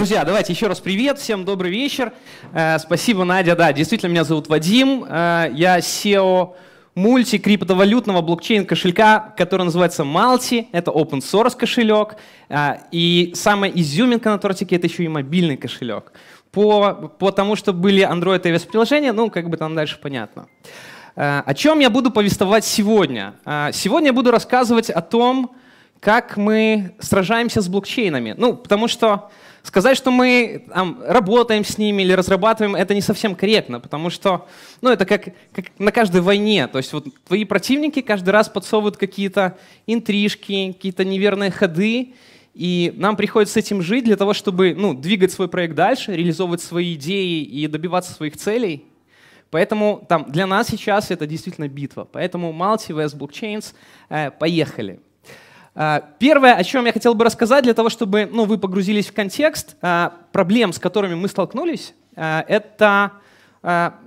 Друзья, давайте еще раз привет, всем добрый вечер. Э, спасибо, Надя. Да, действительно, меня зовут Вадим. Э, я SEO мультикриптовалютного блокчейн-кошелька, который называется Malti. Это open source кошелек. Э, и самая изюминка на тортике — это еще и мобильный кошелек. По, по тому, что были Android и iOS-приложения, ну, как бы там дальше понятно. О чем я буду повествовать сегодня? Сегодня я буду рассказывать о том, как мы сражаемся с блокчейнами. Ну, потому что сказать, что мы там, работаем с ними или разрабатываем, это не совсем корректно, потому что ну, это как, как на каждой войне. То есть вот твои противники каждый раз подсовывают какие-то интрижки, какие-то неверные ходы, и нам приходится с этим жить для того, чтобы ну, двигать свой проект дальше, реализовывать свои идеи и добиваться своих целей. Поэтому там, для нас сейчас это действительно битва. Поэтому Multiverse Blockchains, э, поехали. А, первое, о чем я хотел бы рассказать, для того, чтобы ну, вы погрузились в контекст а, проблем, с которыми мы столкнулись, а, это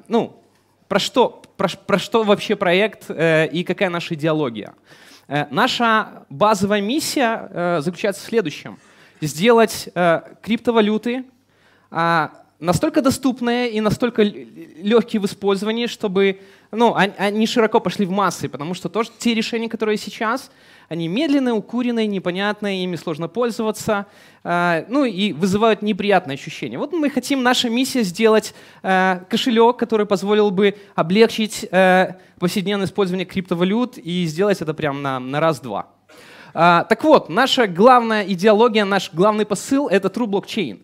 ну, про, что, про, про что вообще проект э, и какая наша идеология. Э, наша базовая миссия э, заключается в следующем. Сделать криптовалюты настолько доступные и настолько легкие в использовании, чтобы ну, они широко пошли в массы, потому что тоже те решения, которые сейчас, они медленные, укуренные, непонятные, ими сложно пользоваться, а, ну и вызывают неприятные ощущения. Вот мы хотим, наша миссия сделать а, кошелек, который позволил бы облегчить а, повседневное использование криптовалют и сделать это прямо на, на раз-два. Так вот, наша главная идеология, наш главный посыл — это true Blockchain.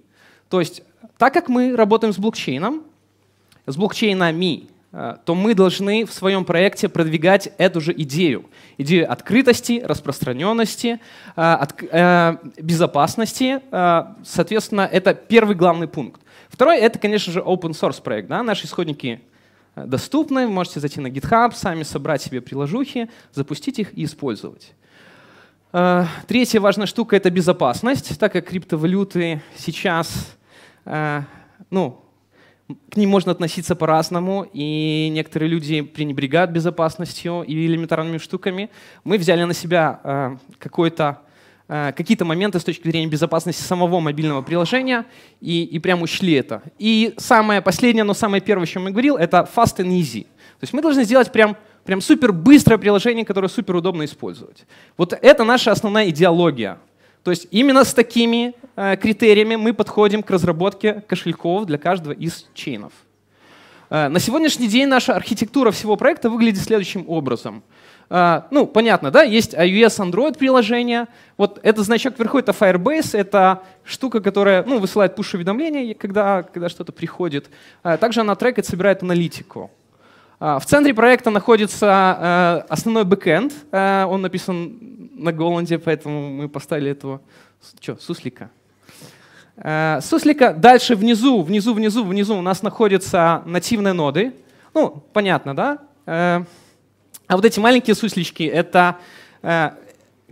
То есть так как мы работаем с блокчейном, с блокчейнами, Э, то мы должны в своем проекте продвигать эту же идею. Идею открытости, распространенности, э, э, безопасности. Соответственно, это первый главный пункт. Второй — это, конечно же, open source проект. Да? Наши исходники доступны, вы можете зайти на GitHub, сами собрать себе приложухи, запустить их и использовать. Третья важная штука — это безопасность, так как криптовалюты сейчас ну, к ним можно относиться по-разному, и некоторые люди пренебрегают безопасностью и элементарными штуками. Мы взяли на себя э, какой-то э, какие-то моменты с точки зрения безопасности самого мобильного приложения и, и прям учли это. И самое последнее, но самое первое, о чем я говорил, это fast and easy. То есть мы должны сделать прям, прям супер быстрое приложение, которое супер удобно использовать. Вот это наша основная идеология. То есть именно с такими э, критериями мы подходим к разработке кошельков для каждого из чейнов. Э, на сегодняшний день наша архитектура всего проекта выглядит следующим образом. Э, ну, понятно, да, есть iOS, Android приложения. Вот этот значок вверху — это Firebase, это штука, которая ну, высылает push-уведомления, когда, когда что-то приходит. Также она трекает, собирает аналитику. В центре проекта находится основной бэкэнд. Он написан на Голланде, поэтому мы поставили этого что, суслика. Э, суслика дальше внизу, внизу, внизу, внизу у нас находятся нативные ноды. Ну, понятно, да? Э, а вот эти маленькие суслички — это э,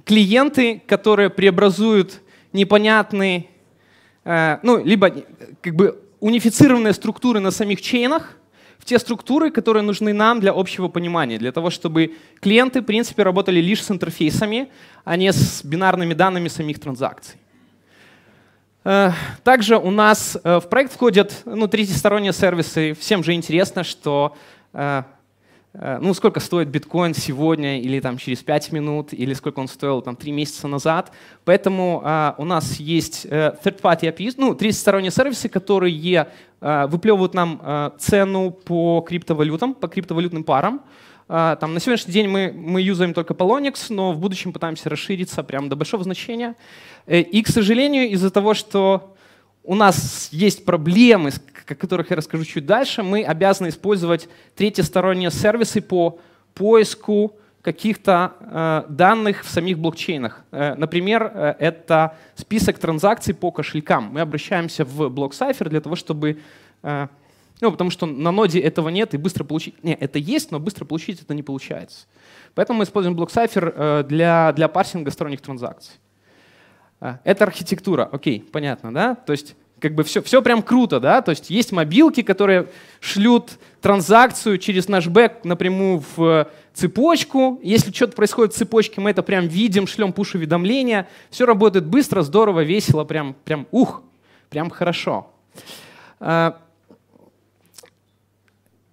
клиенты, которые преобразуют непонятные, ну, либо как бы унифицированные структуры на самих чейнах — в те структуры, которые нужны нам для общего понимания, для того, чтобы клиенты, в принципе, работали лишь с интерфейсами, а не с бинарными данными самих транзакций. Э, также у нас э, в проект входят ну, третьесторонние сервисы. Всем же интересно, что э, Э, ну, сколько стоит биткоин сегодня или там через 5 минут, или сколько он стоил там 3 месяца назад. Поэтому а, у нас есть э, third-party APIs, ну, третьесторонние сервисы, которые а, выплевывают нам а, цену по криптовалютам, по криптовалютным парам. А, там, на сегодняшний день мы, мы юзаем только Polonix, но в будущем пытаемся расшириться прямо до большого значения. И, к сожалению, из-за того, что у нас есть проблемы, о которых я расскажу чуть дальше, мы обязаны использовать третьесторонние сервисы по поиску каких-то э, данных в самих блокчейнах. Э, например, э, это список транзакций по кошелькам. Мы обращаемся в блок для того, чтобы... Э, ну, потому что на ноде этого нет, и быстро получить... Не, это есть, но быстро получить это не получается. Поэтому мы используем блок э, для, для парсинга сторонних транзакций. А, это архитектура, окей, понятно, да? То есть как бы все, все прям круто, да? То есть есть мобилки, которые шлют транзакцию через наш бэк напрямую в э, цепочку. Если что-то происходит в цепочке, мы это прям видим, шлем пуш-уведомления. Все работает быстро, здорово, весело, прям, прям ух, прям хорошо. А,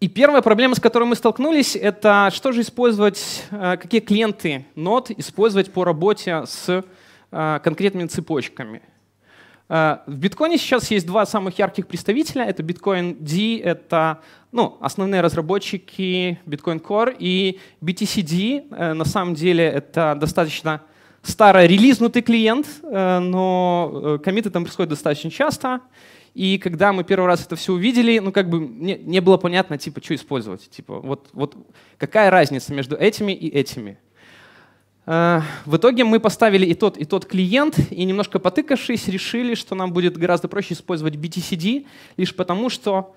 и первая проблема, с которой мы столкнулись, это что же использовать, э, какие клиенты нод использовать по работе с а, конкретными цепочками. А, в биткоине сейчас есть два самых ярких представителя. Это Bitcoin D, это ну, основные разработчики Bitcoin Core, и BTCD, э, на самом деле, это достаточно старый релизнутый клиент, э, но э, комиты там происходят достаточно часто. И когда мы первый раз это все увидели, ну как бы не, не было понятно, типа, что использовать. Типа, вот, вот какая разница между этими и этими. Э, в итоге мы поставили и тот, и тот клиент, и немножко потыкавшись, решили, что нам будет гораздо проще использовать BTCD, лишь потому что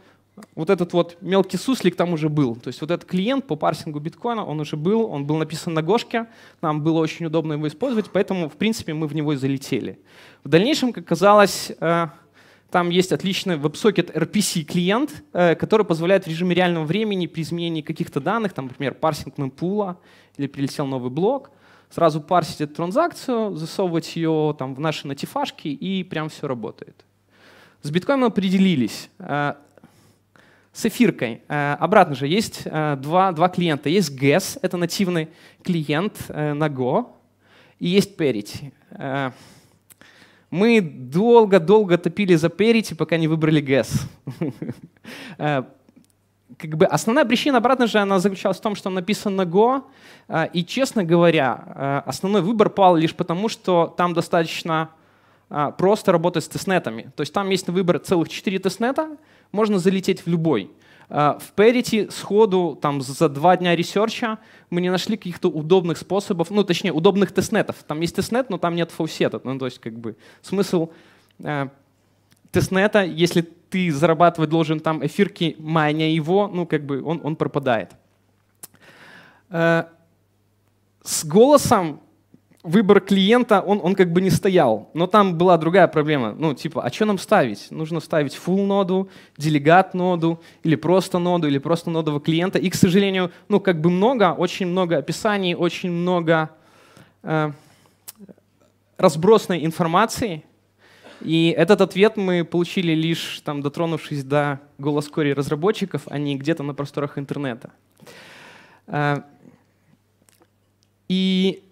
вот этот вот мелкий суслик там уже был. То есть вот этот клиент по парсингу биткоина, он уже был, он был написан на Гошке, нам было очень удобно его использовать, поэтому, в принципе, мы в него и залетели. В дальнейшем, как оказалось, э, там есть отличный WebSocket RPC клиент, э, который позволяет в режиме реального времени при изменении каких-то данных, там, например, парсинг мемпула или прилетел новый блок, сразу парсить эту транзакцию, засовывать ее там, в наши натифашки, и прям все работает. С биткоином определились. Э, с эфиркой. Э, обратно же, есть э, два, два клиента. Есть GES, это нативный клиент на Go, и есть Parity. Мы долго-долго топили за Parity, пока не выбрали GES. как бы основная причина обратно же она заключалась в том, что написано Go, э, и, честно говоря, э, основной выбор пал лишь потому, что там достаточно э, просто работать с тестнетами. То есть там есть на выбор целых 4 тестнета, можно залететь в любой. В Parity сходу там, за два дня ресерча мы не нашли каких-то удобных способов, ну точнее удобных тестнетов. Там есть тестнет, но там нет фаусета. Ну то есть как бы смысл тестнета, если ты зарабатывать должен там эфирки, маня его, ну как бы он, он пропадает. Э, с голосом выбор клиента, он, он как бы не стоял. Но там была другая проблема. Ну, типа, а что нам ставить? Нужно ставить full ноду, делегат ноду, или просто ноду, или просто нодового клиента. И, к сожалению, ну, как бы много, очень много описаний, очень много э, разбросной информации – и этот ответ мы получили лишь там, дотронувшись до голоскорей разработчиков, а не где-то на просторах интернета. А, и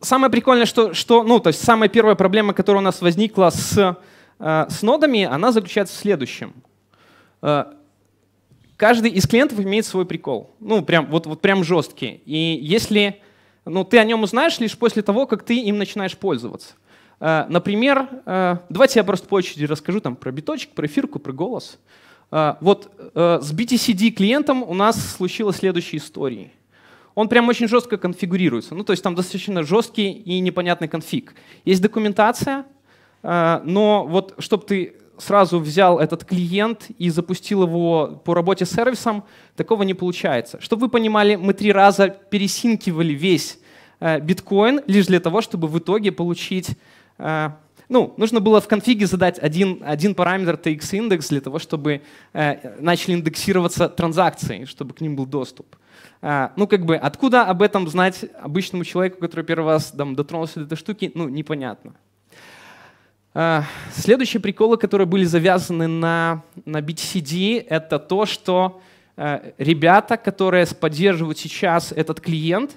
самое прикольное, что, что, ну, то есть самая первая проблема, которая у нас возникла с, а, с нодами, она заключается в следующем. А, каждый из клиентов имеет свой прикол. Ну, прям, вот, вот прям жесткий. И если ну, ты о нем узнаешь лишь после того, как ты им начинаешь пользоваться. Э, например, э, давайте я просто по очереди расскажу там, про биточек, про эфирку, про голос. Э, вот с BTCD клиентом у нас случилась следующая история. Он прям очень жестко конфигурируется. Ну, то есть там достаточно жесткий и непонятный конфиг. Есть документация, но вот чтобы ты сразу взял этот клиент и запустил его по работе с сервисом, такого не получается. Чтобы вы понимали, мы три раза пересинкивали весь биткоин лишь для того, чтобы в итоге получить Э, ну, нужно было в конфиге задать один, один параметр tx-индекс для того, чтобы э, начали индексироваться транзакции, чтобы к ним был доступ. Э, ну, как бы, откуда об этом знать обычному человеку, который первый раз там, дотронулся до этой штуки, ну, непонятно. Э, следующие приколы, которые были завязаны на, на BTCD, это то, что э, ребята, которые поддерживают сейчас этот клиент,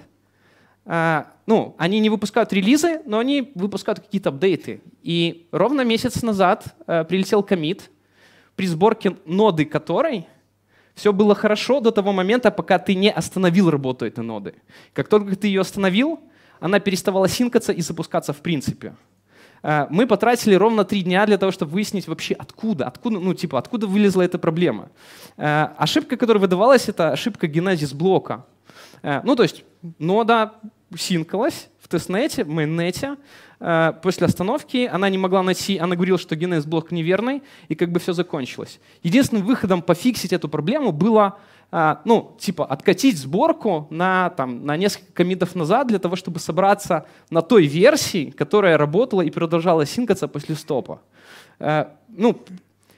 э, ну, они не выпускают релизы, но они выпускают какие-то апдейты. И ровно месяц назад э, прилетел комит, при сборке ноды которой все было хорошо до того момента, пока ты не остановил работу этой ноды. Как только ты ее остановил, она переставала синкаться и запускаться в принципе. Э, мы потратили ровно три дня для того, чтобы выяснить вообще откуда, откуда, ну типа, откуда вылезла эта проблема. Э, ошибка, которая выдавалась, это ошибка генезис блока. Э, ну то есть нода синкалась в тестнете, в мейннете. Э, после остановки она не могла найти, она говорила, что генез-блок неверный, и как бы все закончилось. Единственным выходом пофиксить эту проблему было, э, ну, типа, откатить сборку на, там, на несколько комитов назад для того, чтобы собраться на той версии, которая работала и продолжала синкаться после стопа. Э, ну,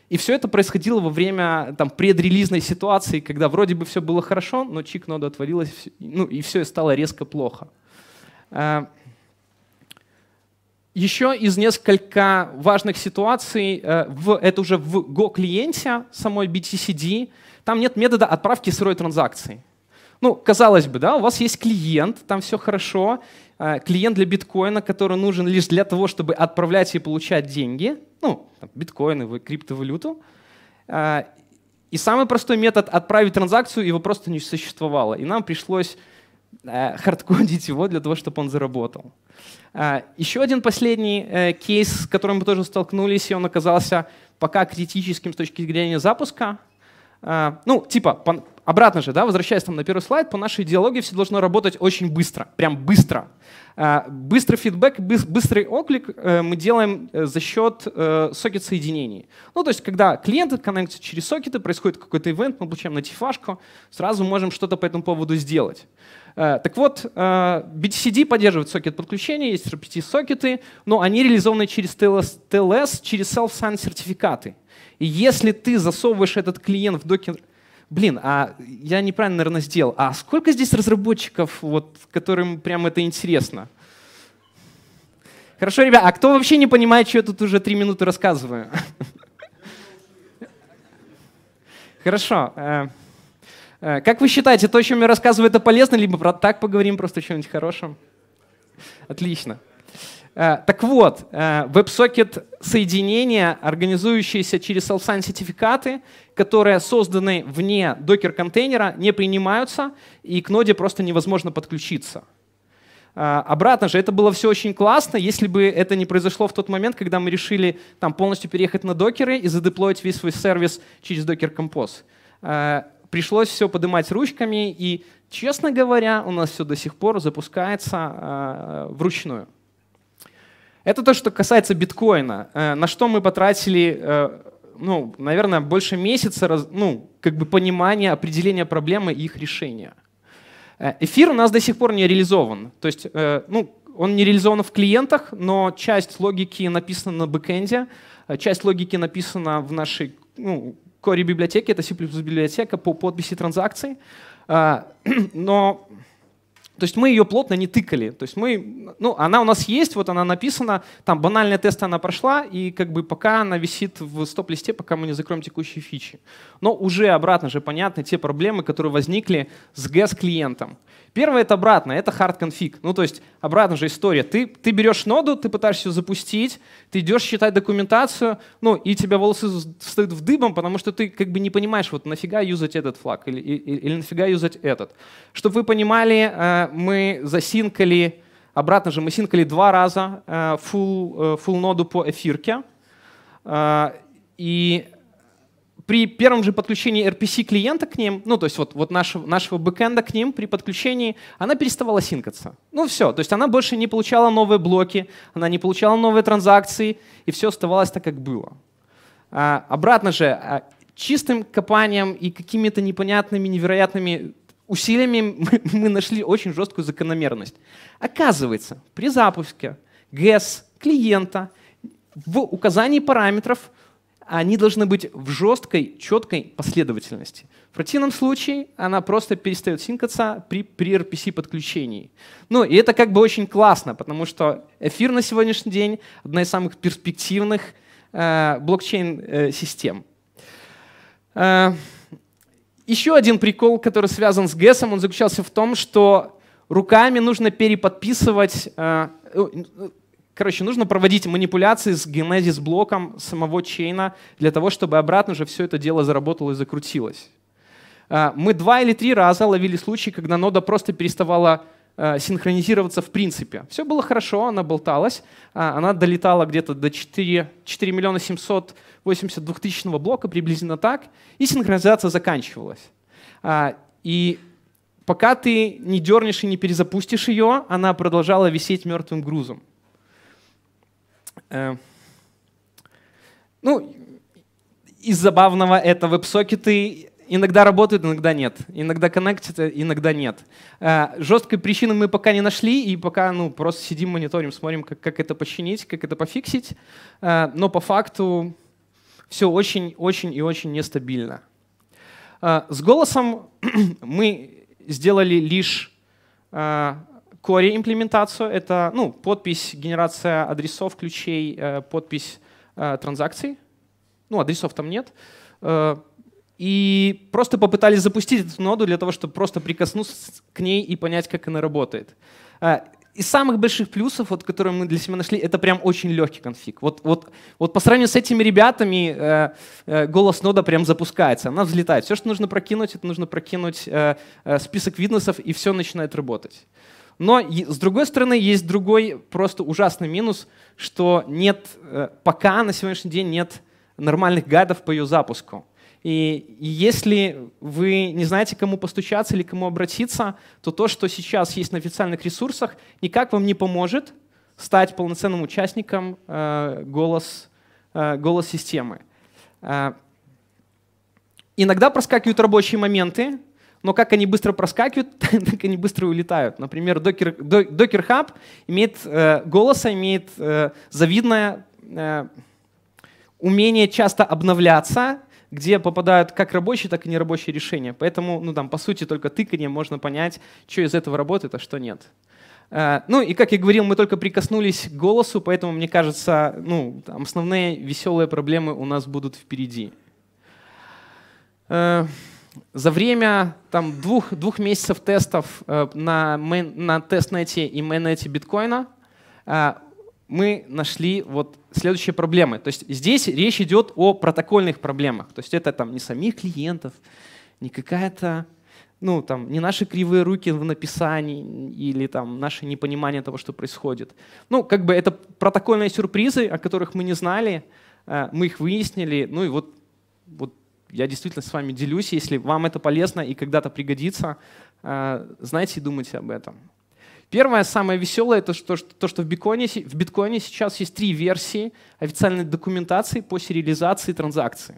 и все это происходило во время там, предрелизной ситуации, когда вроде бы все было хорошо, но чик-нода отвалилась, ну, и все стало резко плохо. Э, еще из несколько важных ситуаций, э, в, это уже в Go-клиенте самой BTCD, там нет метода отправки сырой транзакции. Ну, казалось бы, да, у вас есть клиент, там все хорошо, э, клиент для биткоина, который нужен лишь для того, чтобы отправлять и получать деньги, ну, биткоины, криптовалюту. И самый простой метод — отправить транзакцию, его просто не существовало. И нам пришлось Э, хардкодить его для того, чтобы он заработал. А, еще один последний э, кейс, с которым мы тоже столкнулись, и он оказался пока критическим с точки зрения запуска, а, ну, типа, обратно же, да, возвращаясь там на первый слайд, по нашей идеологии все должно работать очень быстро, прям быстро. А, быстрый фидбэк, быстрый оклик э, мы делаем э, за счет э, сокет соединений. Ну, то есть, когда клиент коннектятся через сокеты, происходит какой-то ивент, мы получаем нотифашку, сразу можем что-то по этому поводу сделать. Так вот, BTCD поддерживает сокет подключения, есть RPT-сокеты, но они реализованы через TLS, через self signed сертификаты. И если ты засовываешь этот клиент в докер... Блин, а я неправильно, наверное, сделал. А сколько здесь разработчиков, вот, которым прям это интересно? Хорошо, ребят, а кто вообще не понимает, что я тут уже три минуты рассказываю? Хорошо. Э, э, как вы считаете, то, о чем я рассказываю, это полезно, либо про так поговорим просто о чем-нибудь хорошем? Отлично. Э, так вот, WebSocket э, — соединение, организующееся через Self-Sign сертификаты, которые созданы вне докер-контейнера, не принимаются, и к ноде просто невозможно подключиться. Э, обратно же, это было все очень классно, если бы это не произошло в тот момент, когда мы решили там, полностью переехать на докеры и задеплоить весь свой сервис через Docker Compose. Пришлось все поднимать ручками, и, честно говоря, у нас все до сих пор запускается вручную. Это то, что касается биткоина. Э, на что мы потратили, э, ну, наверное, больше месяца, ну, как бы понимания, определения проблемы и их решения. Э, эфир у нас до сих пор не реализован. То есть, ну, он не реализован в клиентах, но часть логики написана на бэкэнде, часть логики написана в нашей ну, core библиотеке, это C++ библиотека по подписи транзакций. Но то есть мы ее плотно не тыкали. То есть мы, ну, она у нас есть, вот она написана, там банальные тесты она прошла, и как бы пока она висит в стоп-листе, пока мы не закроем текущие фичи. Но уже обратно же понятны те проблемы, которые возникли с ГЭС-клиентом. Первое — это обратно, это hard config. Ну, то есть обратная же история. Ты, ты берешь ноду, ты пытаешься ее запустить, ты идешь читать документацию, ну, и тебя волосы встают в дыбом, потому что ты как бы не понимаешь, вот нафига юзать этот флаг или, или, или нафига юзать этот. Чтобы вы понимали, э, мы засинкали, обратно же мы синкали два раза э, full, э, full ноду по эфирке, и при первом же подключении RPC клиента к ним, ну то есть вот, вот нашего, нашего бэкэнда к ним при подключении, она переставала синкаться. Ну все, то есть она больше не получала новые блоки, она не получала новые транзакции, и все оставалось так, как было. А, обратно же, а, чистым копанием и какими-то непонятными, невероятными усилиями мы, мы нашли очень жесткую закономерность. Оказывается, при запуске ГЭС клиента в указании параметров – они должны быть в жесткой, четкой последовательности. В противном случае она просто перестает синкаться при, при RPC подключении. Ну и это как бы очень классно, потому что эфир на сегодняшний день одна из самых перспективных э, блокчейн-систем. Э, э еще один прикол, который связан с ГЭСом, он заключался в том, что руками нужно переподписывать э, Короче, нужно проводить манипуляции с генезис-блоком самого чейна для того, чтобы обратно же все это дело заработало и закрутилось. А, мы два или три раза ловили случаи, когда нода просто переставала а, синхронизироваться в принципе. Все было хорошо, она болталась, а, она долетала где-то до 4, 4 миллиона 782 тысячного блока, приблизительно так, и синхронизация заканчивалась. И пока ты не дернешь и не перезапустишь ее, она продолжала висеть мертвым грузом. Э, ну, из забавного это веб-сокеты иногда работают, иногда нет. Иногда коннектят, э, иногда нет. Э, жесткой причины мы пока не нашли, и пока ну, просто сидим, мониторим, смотрим, как, как это починить, как это пофиксить. Но по факту все очень-очень и очень нестабильно. С голосом мы сделали лишь Кори имплементацию — это ну, подпись, генерация адресов, ключей, э, подпись э, транзакций. Ну, адресов там нет. Э, и просто попытались запустить эту ноду для того, чтобы просто прикоснуться к ней и понять, как она работает. Из самых больших плюсов, вот, которые мы для себя нашли, это прям очень легкий конфиг. Вот, вот, вот по сравнению с этими ребятами э, э, голос нода прям запускается, она взлетает. Все, что нужно прокинуть, это нужно прокинуть э, э, список видносов, и все начинает работать. Но, с другой стороны, есть другой просто ужасный минус, что нет, э, пока на сегодняшний день нет нормальных гайдов по ее запуску. И если вы не знаете, кому постучаться или кому обратиться, то то, что сейчас есть на официальных ресурсах, никак вам не поможет стать полноценным участником э, голос, э, голос системы. Э, иногда проскакивают рабочие моменты, но как они быстро проскакивают, так они быстро улетают. Например, Docker, Docker Hub имеет э, голоса, имеет э, завидное э, умение часто обновляться, где попадают как рабочие, так и нерабочие решения. Поэтому, ну там, по сути, только тыканье можно понять, что из этого работает, а что нет. Э, ну и, как я говорил, мы только прикоснулись к голосу, поэтому, мне кажется, ну, там, основные веселые проблемы у нас будут впереди. Э, за время там, двух, двух месяцев тестов э, на, на тестнете и мейнете биткоина э, мы нашли вот следующие проблемы. То есть здесь речь идет о протокольных проблемах. То есть это там не самих клиентов, не какая-то, ну там, не наши кривые руки в написании или там наше непонимание того, что происходит. Ну, как бы это протокольные сюрпризы, о которых мы не знали, э, мы их выяснили, ну и вот, вот я действительно с вами делюсь. Если вам это полезно и когда-то пригодится, э, знайте и думайте об этом. Первое, самое веселое, это то, что, то, что в, биткоине, в биткоине сейчас есть три версии официальной документации по сериализации транзакций.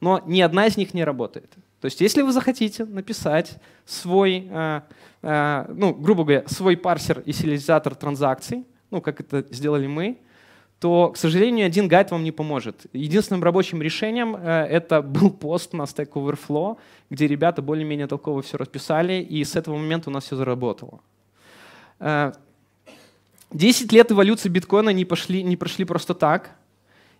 Но ни одна из них не работает. То есть если вы захотите написать свой, э, э, ну, грубо говоря, свой парсер и сериализатор транзакций, ну, как это сделали мы, то, к сожалению, один гайд вам не поможет. Единственным рабочим решением э, это был пост на Stack Overflow, где ребята более-менее толково все расписали, и с этого момента у нас все заработало. 10 э, лет эволюции биткоина не, пошли, не прошли просто так.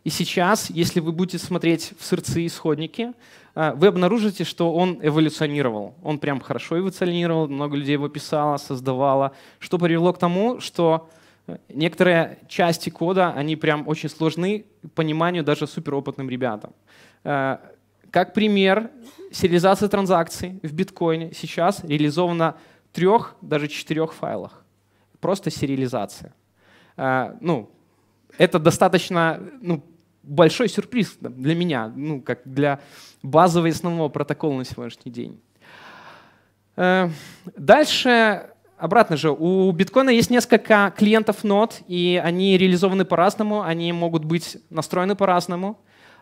И сейчас, если вы будете смотреть в сердце исходники, э, вы обнаружите, что он эволюционировал. Он прям хорошо эволюционировал, много людей его писало, создавало, что привело к тому, что Некоторые части кода, они прям очень сложны к пониманию даже суперопытным ребятам. Э, как пример, сериализация транзакций в биткоине сейчас реализована в трех, даже четырех файлах. Просто сериализация. Э, ну, это достаточно ну, большой сюрприз для меня, ну, как для базового и основного протокола на сегодняшний день. Э, дальше обратно же, у биткоина есть несколько клиентов нод, и они реализованы по-разному, они могут быть настроены по-разному.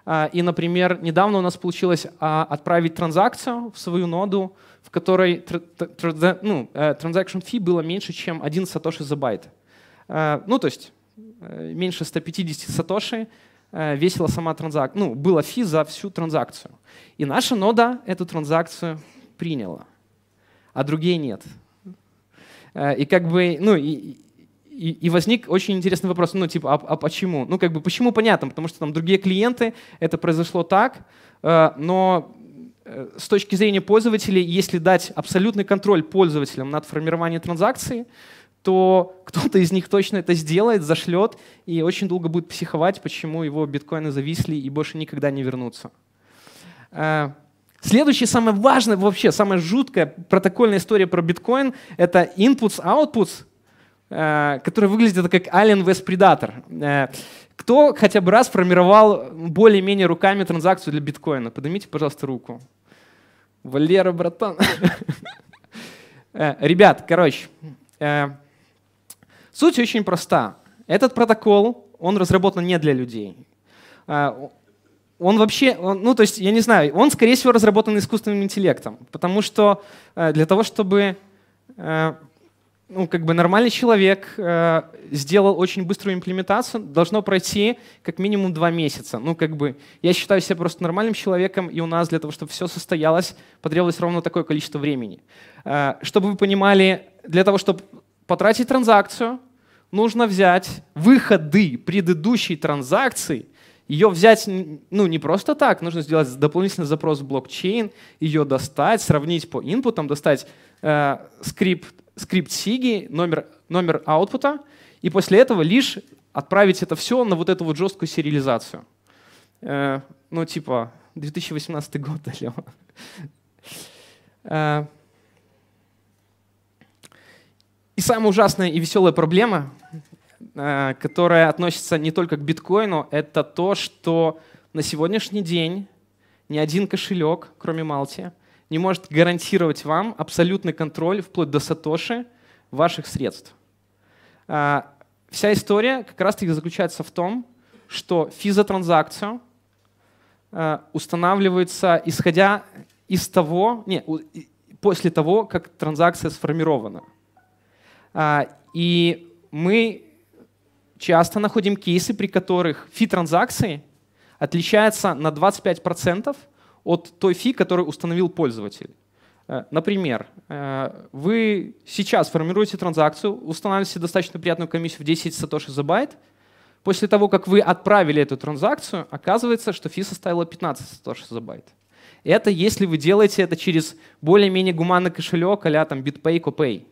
А, и, например, недавно у нас получилось а, отправить транзакцию в свою ноду, в которой ну, transaction э, fee было меньше, чем 1 сатоши за байт. А, ну, то есть э, меньше 150 сатоши э, весила сама транзакция. Ну, было фи за всю транзакцию. И наша нода эту транзакцию приняла, а другие нет. Э, и как бы, ну, и, и, и возник очень интересный вопрос, ну, типа, а, а почему? Ну, как бы, почему понятно, потому что там другие клиенты, это произошло так, э, но э, с точки зрения пользователей, если дать абсолютный контроль пользователям над формированием транзакции, то кто-то из них точно это сделает, зашлет и очень долго будет психовать, почему его биткоины зависли и больше никогда не вернутся. Следующая, самая важная вообще, самая жуткая протокольная история про биткоин — это inputs-outputs, э, которые выглядят как Alien West Predator. Э, кто хотя бы раз формировал более-менее руками транзакцию для биткоина? Поднимите, пожалуйста, руку. Валера, братан. Э, ребят, короче, суть очень проста. Этот протокол, он разработан не для людей он вообще, он, ну то есть, я не знаю, он, скорее всего, разработан искусственным интеллектом, потому что э, для того, чтобы э, ну, как бы нормальный человек э, сделал очень быструю имплементацию, должно пройти как минимум два месяца. Ну, как бы, я считаю себя просто нормальным человеком, и у нас для того, чтобы все состоялось, потребовалось ровно такое количество времени. Э, чтобы вы понимали, для того, чтобы потратить транзакцию, нужно взять выходы предыдущей транзакции – ее взять, ну, не просто так, нужно сделать дополнительный запрос в блокчейн, ее достать, сравнить по инпутам, достать э, скрипт, скрипт SIGI, номер, номер аутпута, и после этого лишь отправить это все на вот эту вот жесткую сериализацию. Э, ну, типа, 2018 год, алло. Э, и самая ужасная и веселая проблема Э, которая относится не только к биткоину, это то, что на сегодняшний день ни один кошелек, кроме Малти, не может гарантировать вам абсолютный контроль вплоть до сатоши ваших средств. Э, вся история как раз-таки заключается в том, что фи транзакцию э, устанавливается исходя из того, не, после того, как транзакция сформирована. И мы часто находим кейсы, при которых фи транзакции отличается на 25% от той фи, которую установил пользователь. Э, например, э, вы сейчас формируете транзакцию, устанавливаете достаточно приятную комиссию в 10 сатоши за байт. После того, как вы отправили эту транзакцию, оказывается, что фи составила 15 сатоши за байт. Это если вы делаете это через более-менее гуманный кошелек а там BitPay, CoPay.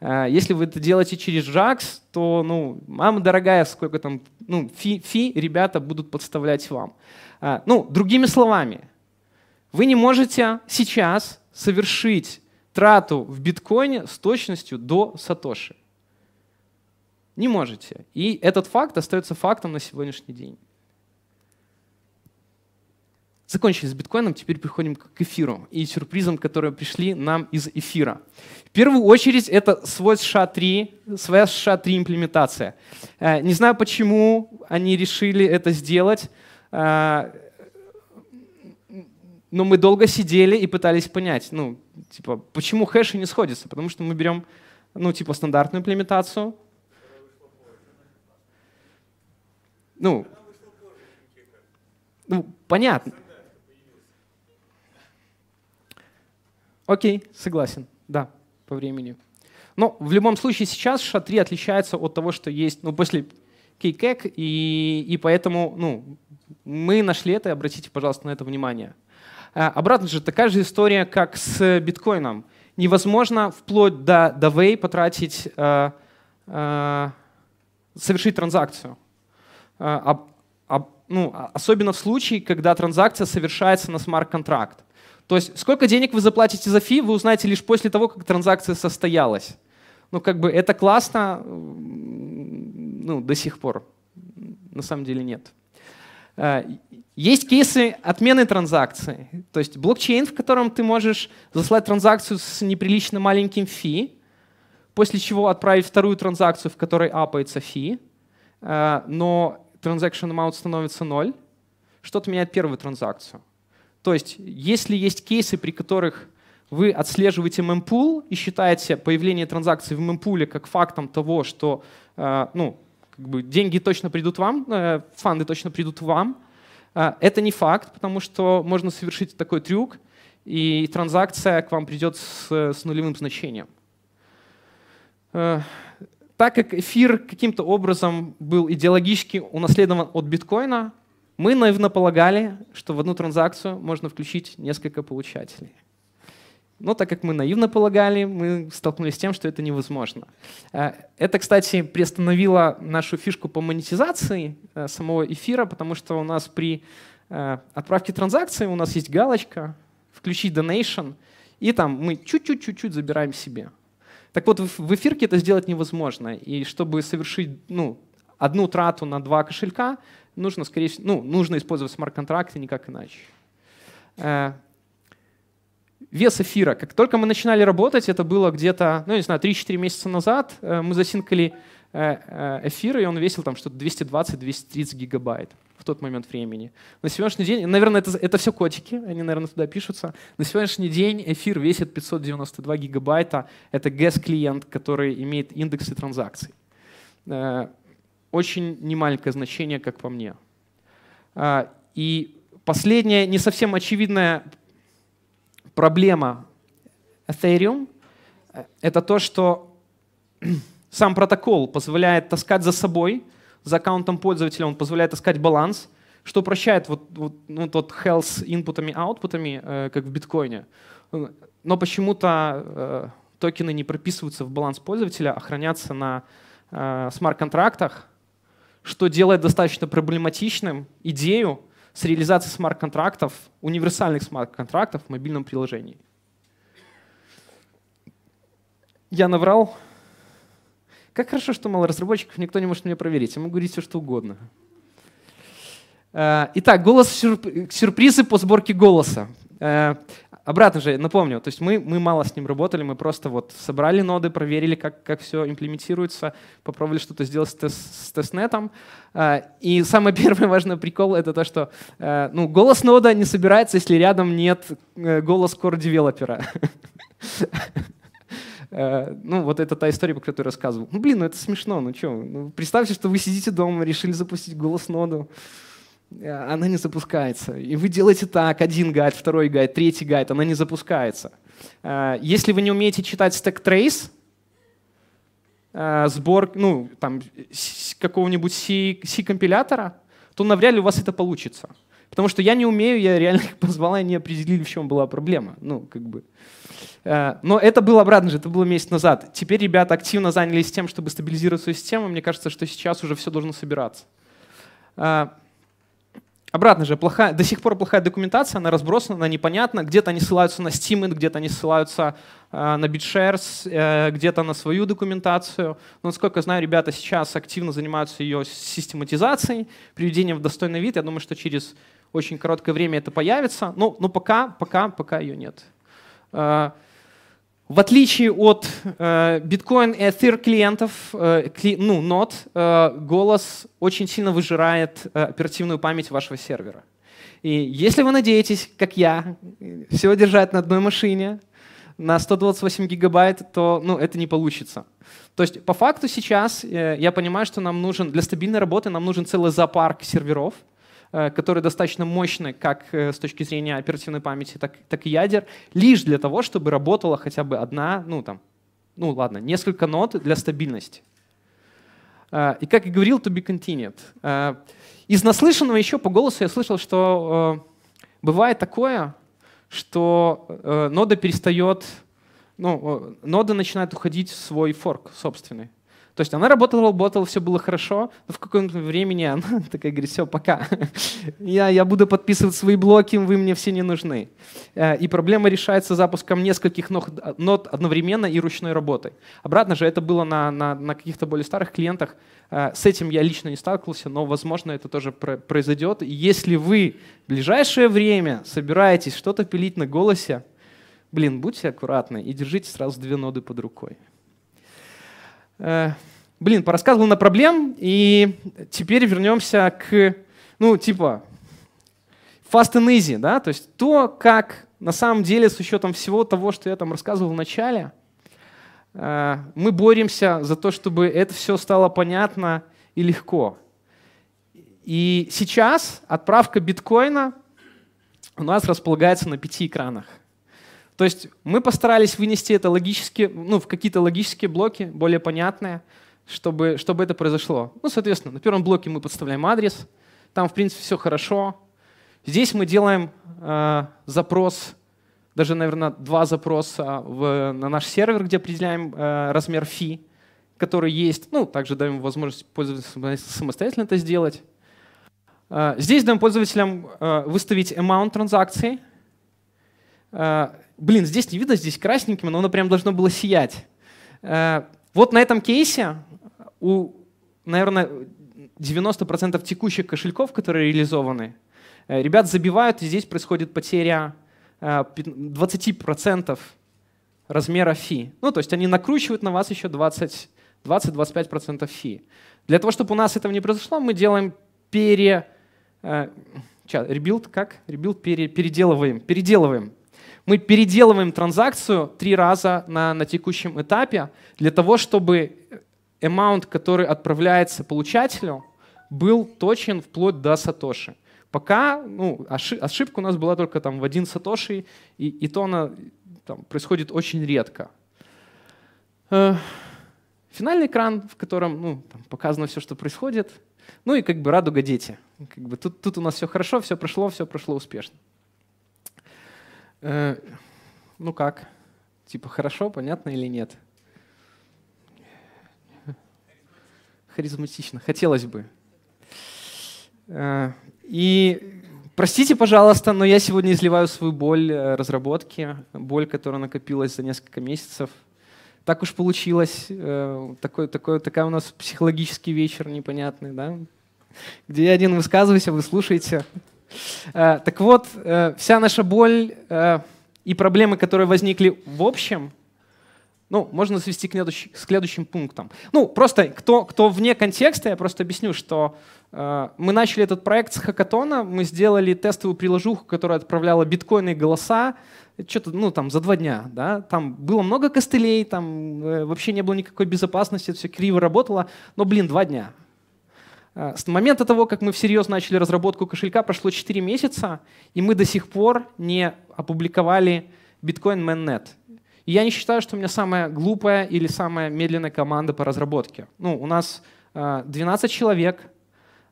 Э, если вы это делаете через ЖАКС, то, ну, мама дорогая, сколько там, ну, фи, фи ребята будут подставлять вам. Э, ну, другими словами, вы не можете сейчас совершить трату в биткоине с точностью до Сатоши. Не можете. И этот факт остается фактом на сегодняшний день. Закончили с биткоином, теперь переходим к эфиру и сюрпризам, которые пришли нам из эфира. В первую очередь это свой США-3, своя США-3 имплементация. Э, не знаю, почему они решили это сделать, э, но мы долго сидели и пытались понять, ну, типа, почему хэши не сходятся, потому что мы берем, ну, типа, стандартную имплементацию. Ну, ну понятно. Окей, согласен, да, по времени. Но в любом случае сейчас шатри отличаются от того, что есть ну, после кейкек, и, и поэтому ну, мы нашли это, и обратите, пожалуйста, на это внимание. А, обратно же, такая же история, как с биткоином. Невозможно вплоть до, до Way потратить, э, э, совершить транзакцию. А, ну, а, ну, особенно в случае, когда транзакция совершается на смарт-контракт. То есть сколько денег вы заплатите за фи, вы узнаете лишь после того, как транзакция состоялась. Ну, как бы это классно, ну, до сих пор. На самом деле нет. Э, есть кейсы отмены транзакции. То есть блокчейн, в котором ты можешь заслать транзакцию с неприлично маленьким фи, после чего отправить вторую транзакцию, в которой апается фи, э, но transaction amount становится ноль, что то меняет первую транзакцию. То есть, если есть кейсы, при которых вы отслеживаете мемпул и считаете появление транзакции в мемпуле как фактом того, что э, ну, как бы деньги точно придут вам, э, фанды точно придут вам, э, это не факт, потому что можно совершить такой трюк, и транзакция к вам придет с, с нулевым значением. Так как эфир каким-то образом был идеологически унаследован от биткоина, мы наивно полагали, что в одну транзакцию можно включить несколько получателей. Но так как мы наивно полагали, мы столкнулись с тем, что это невозможно. Э, это, кстати, приостановило нашу фишку по монетизации э, самого эфира, потому что у нас при э, отправке транзакции у нас есть галочка «Включить донейшн, и там мы чуть-чуть-чуть забираем себе. Так вот, в эфирке это сделать невозможно. И чтобы совершить ну, одну трату на два кошелька, нужно, скорее всего, ну, нужно использовать смарт-контракты никак иначе. Э, вес эфира. Как только мы начинали работать, это было где-то, ну, не знаю, 3-4 месяца назад, э, мы засинкали э, эфир, и он весил там что-то 220-230 гигабайт в тот момент времени. На сегодняшний день, наверное, это, это все котики, они, наверное, туда пишутся. На сегодняшний день эфир весит 592 гигабайта. Это гэс-клиент, который имеет индексы транзакций очень немаленькое значение, как по мне. А, и последняя, не совсем очевидная проблема Ethereum э, — это то, что сам протокол позволяет таскать за собой, за аккаунтом пользователя он позволяет таскать баланс, что упрощает вот, вот, ну, тот hell с инпутами, аутпутами, как в биткоине. Но почему-то э, токены не прописываются в баланс пользователя, а хранятся на э, смарт-контрактах, что делает достаточно проблематичным идею с реализацией смарт-контрактов, универсальных смарт-контрактов в мобильном приложении. Я наврал. Как хорошо, что мало разработчиков, никто не может меня проверить. Я могу говорить все, что угодно. Э, итак, голос сюрпризы по сборке голоса. Э, обратно же напомню, то есть мы, мы мало с ним работали, мы просто вот собрали ноды, проверили, как, как все имплементируется, попробовали что-то сделать с, тест, с тестнетом. А, и самый первый важный прикол — это то, что э, ну, голос нода не собирается, если рядом нет э, голос core-девелопера. Э, ну, вот это та история, по которой я рассказывал. Ну, блин, ну это смешно, ну что? Ну, представьте, что вы сидите дома, решили запустить голос ноду. Э, она не запускается. И вы делаете так, один гайд, второй гайд, третий гайд, она не запускается. Э, если вы не умеете читать stack trace, э, сбор ну, там, какого-нибудь C-компилятора, то навряд ли у вас это получится. Потому что я не умею, я реально их позвала, и не определили, в чем была проблема. Ну, как бы. Но это было обратно же, это было месяц назад. Теперь ребята активно занялись тем, чтобы стабилизировать свою систему. Мне кажется, что сейчас уже все должно собираться. Обратно же, плохая, до сих пор плохая документация, она разбросана, она непонятна. Где-то они ссылаются на Steemint, где-то они ссылаются э, на BitShares, э, где-то на свою документацию. Но, насколько я знаю, ребята сейчас активно занимаются ее систематизацией, приведением в достойный вид. Я думаю, что через очень короткое время это появится. Но, ну, но пока, пока, пока ее нет. Э, в отличие от э, Bitcoin и Ether клиентов, э, кли, ну, нот, э, голос очень сильно выжирает э, оперативную память вашего сервера. И если вы надеетесь, как я, все держать на одной машине, на 128 гигабайт, то ну, это не получится. То есть по факту сейчас э, я понимаю, что нам нужен для стабильной работы нам нужен целый зоопарк серверов, Э, которые достаточно мощны как э, с точки зрения оперативной памяти, так, так и ядер, лишь для того, чтобы работала хотя бы одна, ну там, ну ладно, несколько нот для стабильности. Э, и как и говорил, to be continued. Из наслышанного еще по голосу я слышал, что бывает такое, что нода перестает, ну, нода начинает уходить в свой форк собственный. То есть она работала, работала, все было хорошо, но в каком-то времени она такая говорит, все, пока. Я, я буду подписывать свои блоки, вы мне все не нужны. Э, и проблема решается запуском нескольких нот одновременно и ручной работой. Обратно же это было на, на, на каких-то более старых клиентах. Э, с этим я лично не сталкивался, но, возможно, это тоже произойдет. И если вы в ближайшее время собираетесь что-то пилить на голосе, блин, будьте аккуратны и держите сразу две ноды под рукой. Э, блин, порассказывал на проблем, и теперь вернемся к, ну, типа, fast and easy, да, то есть то, как на самом деле с учетом всего того, что я там рассказывал в начале, э, мы боремся за то, чтобы это все стало понятно и легко. И сейчас отправка биткоина у нас располагается на пяти экранах. То есть мы постарались вынести это логически, ну, в какие-то логические блоки, более понятные, чтобы, чтобы это произошло. Ну, соответственно, на первом блоке мы подставляем адрес, там, в принципе, все хорошо. Здесь мы делаем э, запрос, даже, наверное, два запроса в, на наш сервер, где определяем э, размер фи, который есть. Ну, также даем возможность пользователям самостоятельно это сделать. Э, здесь даем пользователям э, выставить amount транзакции. Э, Блин, здесь не видно, здесь красненьким, но оно прям должно было сиять. Э, вот на этом кейсе у, наверное, 90% текущих кошельков, которые реализованы, э, ребят забивают, и здесь происходит потеря 20% э, размера фи. Ну, то есть они накручивают на вас еще 20, 20-25% фи. Для того, чтобы у нас этого не произошло, мы делаем пере... Сейчас, ребилд как? Ребилд пере, переделываем. Переделываем мы переделываем транзакцию три раза на, на текущем этапе для того, чтобы э, amount, который отправляется получателю, был точен вплоть до сатоши. Пока ну, ошибка у нас была только там, в один сатоши, и, и то она там, происходит очень редко. Э, финальный экран, в котором ну, там, показано все, что происходит. Ну и как бы радуга дети. Как бы тут, тут у нас все хорошо, все прошло, все прошло успешно. Э, ну как? Типа хорошо, понятно или нет? Харизматично. Хотелось бы. Э, и простите, пожалуйста, но я сегодня изливаю свою боль э, разработки, боль, которая накопилась за несколько месяцев. Так уж получилось. Э, такой, такой, такая у нас психологический вечер непонятный, да? Где я один высказываюсь, а вы слушаете. Э, так вот, э, вся наша боль э, и проблемы, которые возникли в общем, ну, можно свести к, следующим, пунктам. Ну, просто кто, кто вне контекста, я просто объясню, что э, мы начали этот проект с хакатона, мы сделали тестовую приложуху, которая отправляла биткоины и голоса, что-то, ну, там, за два дня, да, там было много костылей, там э, вообще не было никакой безопасности, все криво работало, но, блин, два дня — Э, с момента того, как мы всерьез начали разработку кошелька, прошло 4 месяца, и мы до сих пор не опубликовали Bitcoin Mainnet. И я не считаю, что у меня самая глупая или самая медленная команда по разработке. Ну, у нас 12 э, человек,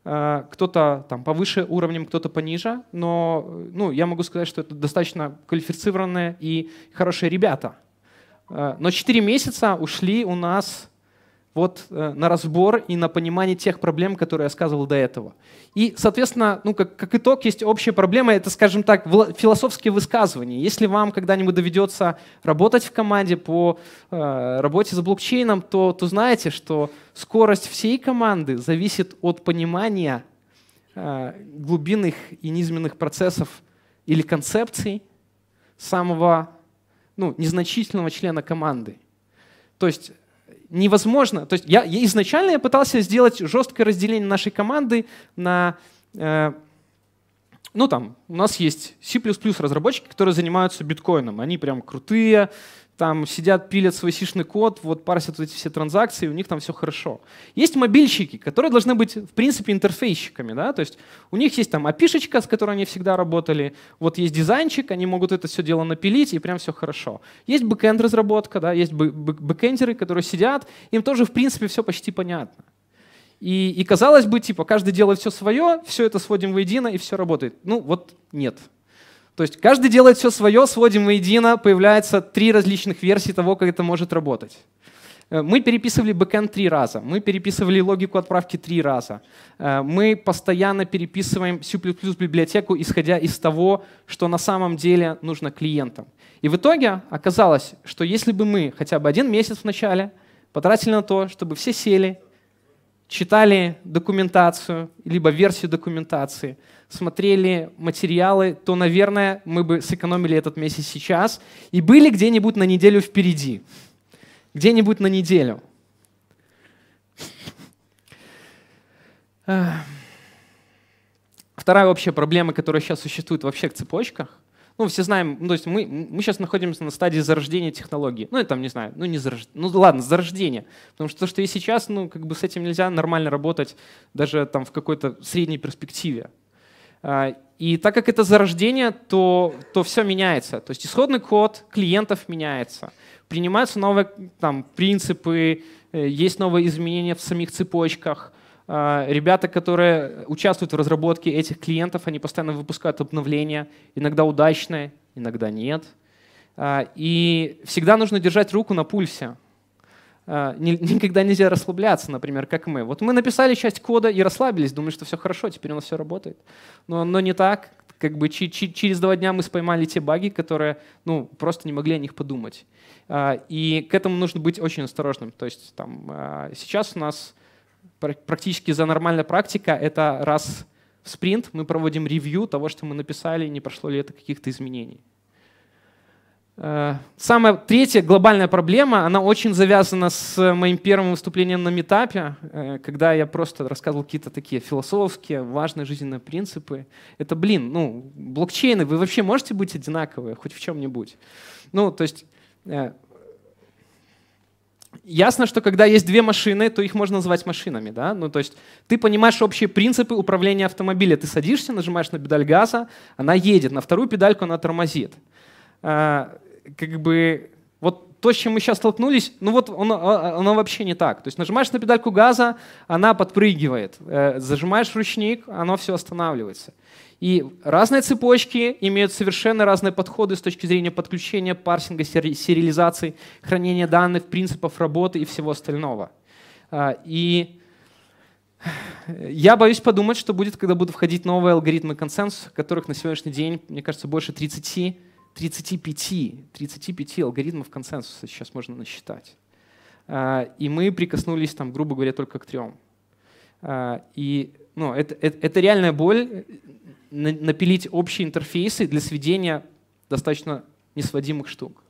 э, кто-то там повыше уровнем, кто-то пониже, но ну, я могу сказать, что это достаточно квалифицированные и хорошие ребята. Но 4 месяца ушли у нас вот э, на разбор и на понимание тех проблем, которые я сказывал до этого. И, соответственно, ну, как, как итог, есть общая проблема, это, скажем так, философские высказывания. Если вам когда-нибудь доведется работать в команде по э, работе с блокчейном, то, то знаете, что скорость всей команды зависит от понимания э, глубинных и низменных процессов или концепций самого ну, незначительного члена команды. То есть невозможно. То есть я, я изначально я пытался сделать жесткое разделение нашей команды на э, ну там, у нас есть C++ разработчики, которые занимаются биткоином. Они прям крутые, там сидят, пилят свой сишный код, вот парсят эти все транзакции, у них там все хорошо. Есть мобильщики, которые должны быть, в принципе, интерфейсщиками, да, то есть у них есть там api с которой они всегда работали, вот есть дизайнчик, они могут это все дело напилить, и прям все хорошо. Есть бэкэнд-разработка, да, есть бэкэндеры, которые сидят, им тоже, в принципе, все почти понятно. И, и казалось бы, типа, каждый делает все свое, все это сводим воедино, и все работает. Ну, вот нет. То есть каждый делает все свое, сводим воедино, появляется три различных версии того, как это может работать. Э, мы переписывали бэкэнд три раза, мы переписывали логику отправки три раза. Э, мы постоянно переписываем C++ библиотеку, исходя из того, что на самом деле нужно клиентам. И в итоге оказалось, что если бы мы хотя бы один месяц в начале потратили на то, чтобы все сели читали документацию, либо версию документации, смотрели материалы, то, наверное, мы бы сэкономили этот месяц сейчас и были где-нибудь на неделю впереди. Где-нибудь на неделю. Вторая общая проблема, которая сейчас существует во всех цепочках, ну, все знаем, ну, то есть мы, мы сейчас находимся на стадии зарождения технологии. Ну, я там не знаю, ну, не зарож... ну ладно, зарождение. Потому что то, что и сейчас, ну, как бы с этим нельзя нормально работать даже там в какой-то средней перспективе. А, и так как это зарождение, то, то все меняется. То есть исходный код клиентов меняется. Принимаются новые там, принципы, э, есть новые изменения в самих цепочках. А, ребята, которые участвуют в разработке этих клиентов, они постоянно выпускают обновления, иногда удачные, иногда нет. А, и всегда нужно держать руку на пульсе. А, никогда нельзя расслабляться, например, как мы. Вот мы написали часть кода и расслабились, думали, что все хорошо, теперь у нас все работает. Но, но не так. Как бы через два дня мы споймали те баги, которые ну, просто не могли о них подумать. И к этому нужно быть очень осторожным. То есть там, сейчас у нас практически за нормальная практика — это раз в спринт мы проводим ревью того, что мы написали, не прошло ли это каких-то изменений. Э, самая третья глобальная проблема, она очень завязана с моим первым выступлением на метапе, э, когда я просто рассказывал какие-то такие философские, важные жизненные принципы. Это, блин, ну, блокчейны, вы вообще можете быть одинаковые хоть в чем-нибудь? Ну, то есть э, ясно, что когда есть две машины, то их можно назвать машинами. Да? Ну, то есть ты понимаешь общие принципы управления автомобиля. Ты садишься, нажимаешь на педаль газа, она едет, на вторую педальку она тормозит. А, как бы то, с чем мы сейчас столкнулись, ну вот оно, а, а, оно вообще не так. То есть нажимаешь на педальку газа, она подпрыгивает. Э, зажимаешь ручник, оно все останавливается. И разные цепочки имеют совершенно разные подходы с точки зрения подключения, парсинга, сериализации, хранения данных, принципов работы и всего остального. А, и я боюсь подумать, что будет, когда будут входить новые алгоритмы консенсуса, которых на сегодняшний день, мне кажется, больше 30 35, 35 алгоритмов консенсуса сейчас можно насчитать. А, и мы прикоснулись, там, грубо говоря, только к трем. А, и ну, это, это, это реальная боль э, напилить общие интерфейсы для сведения достаточно несводимых штук.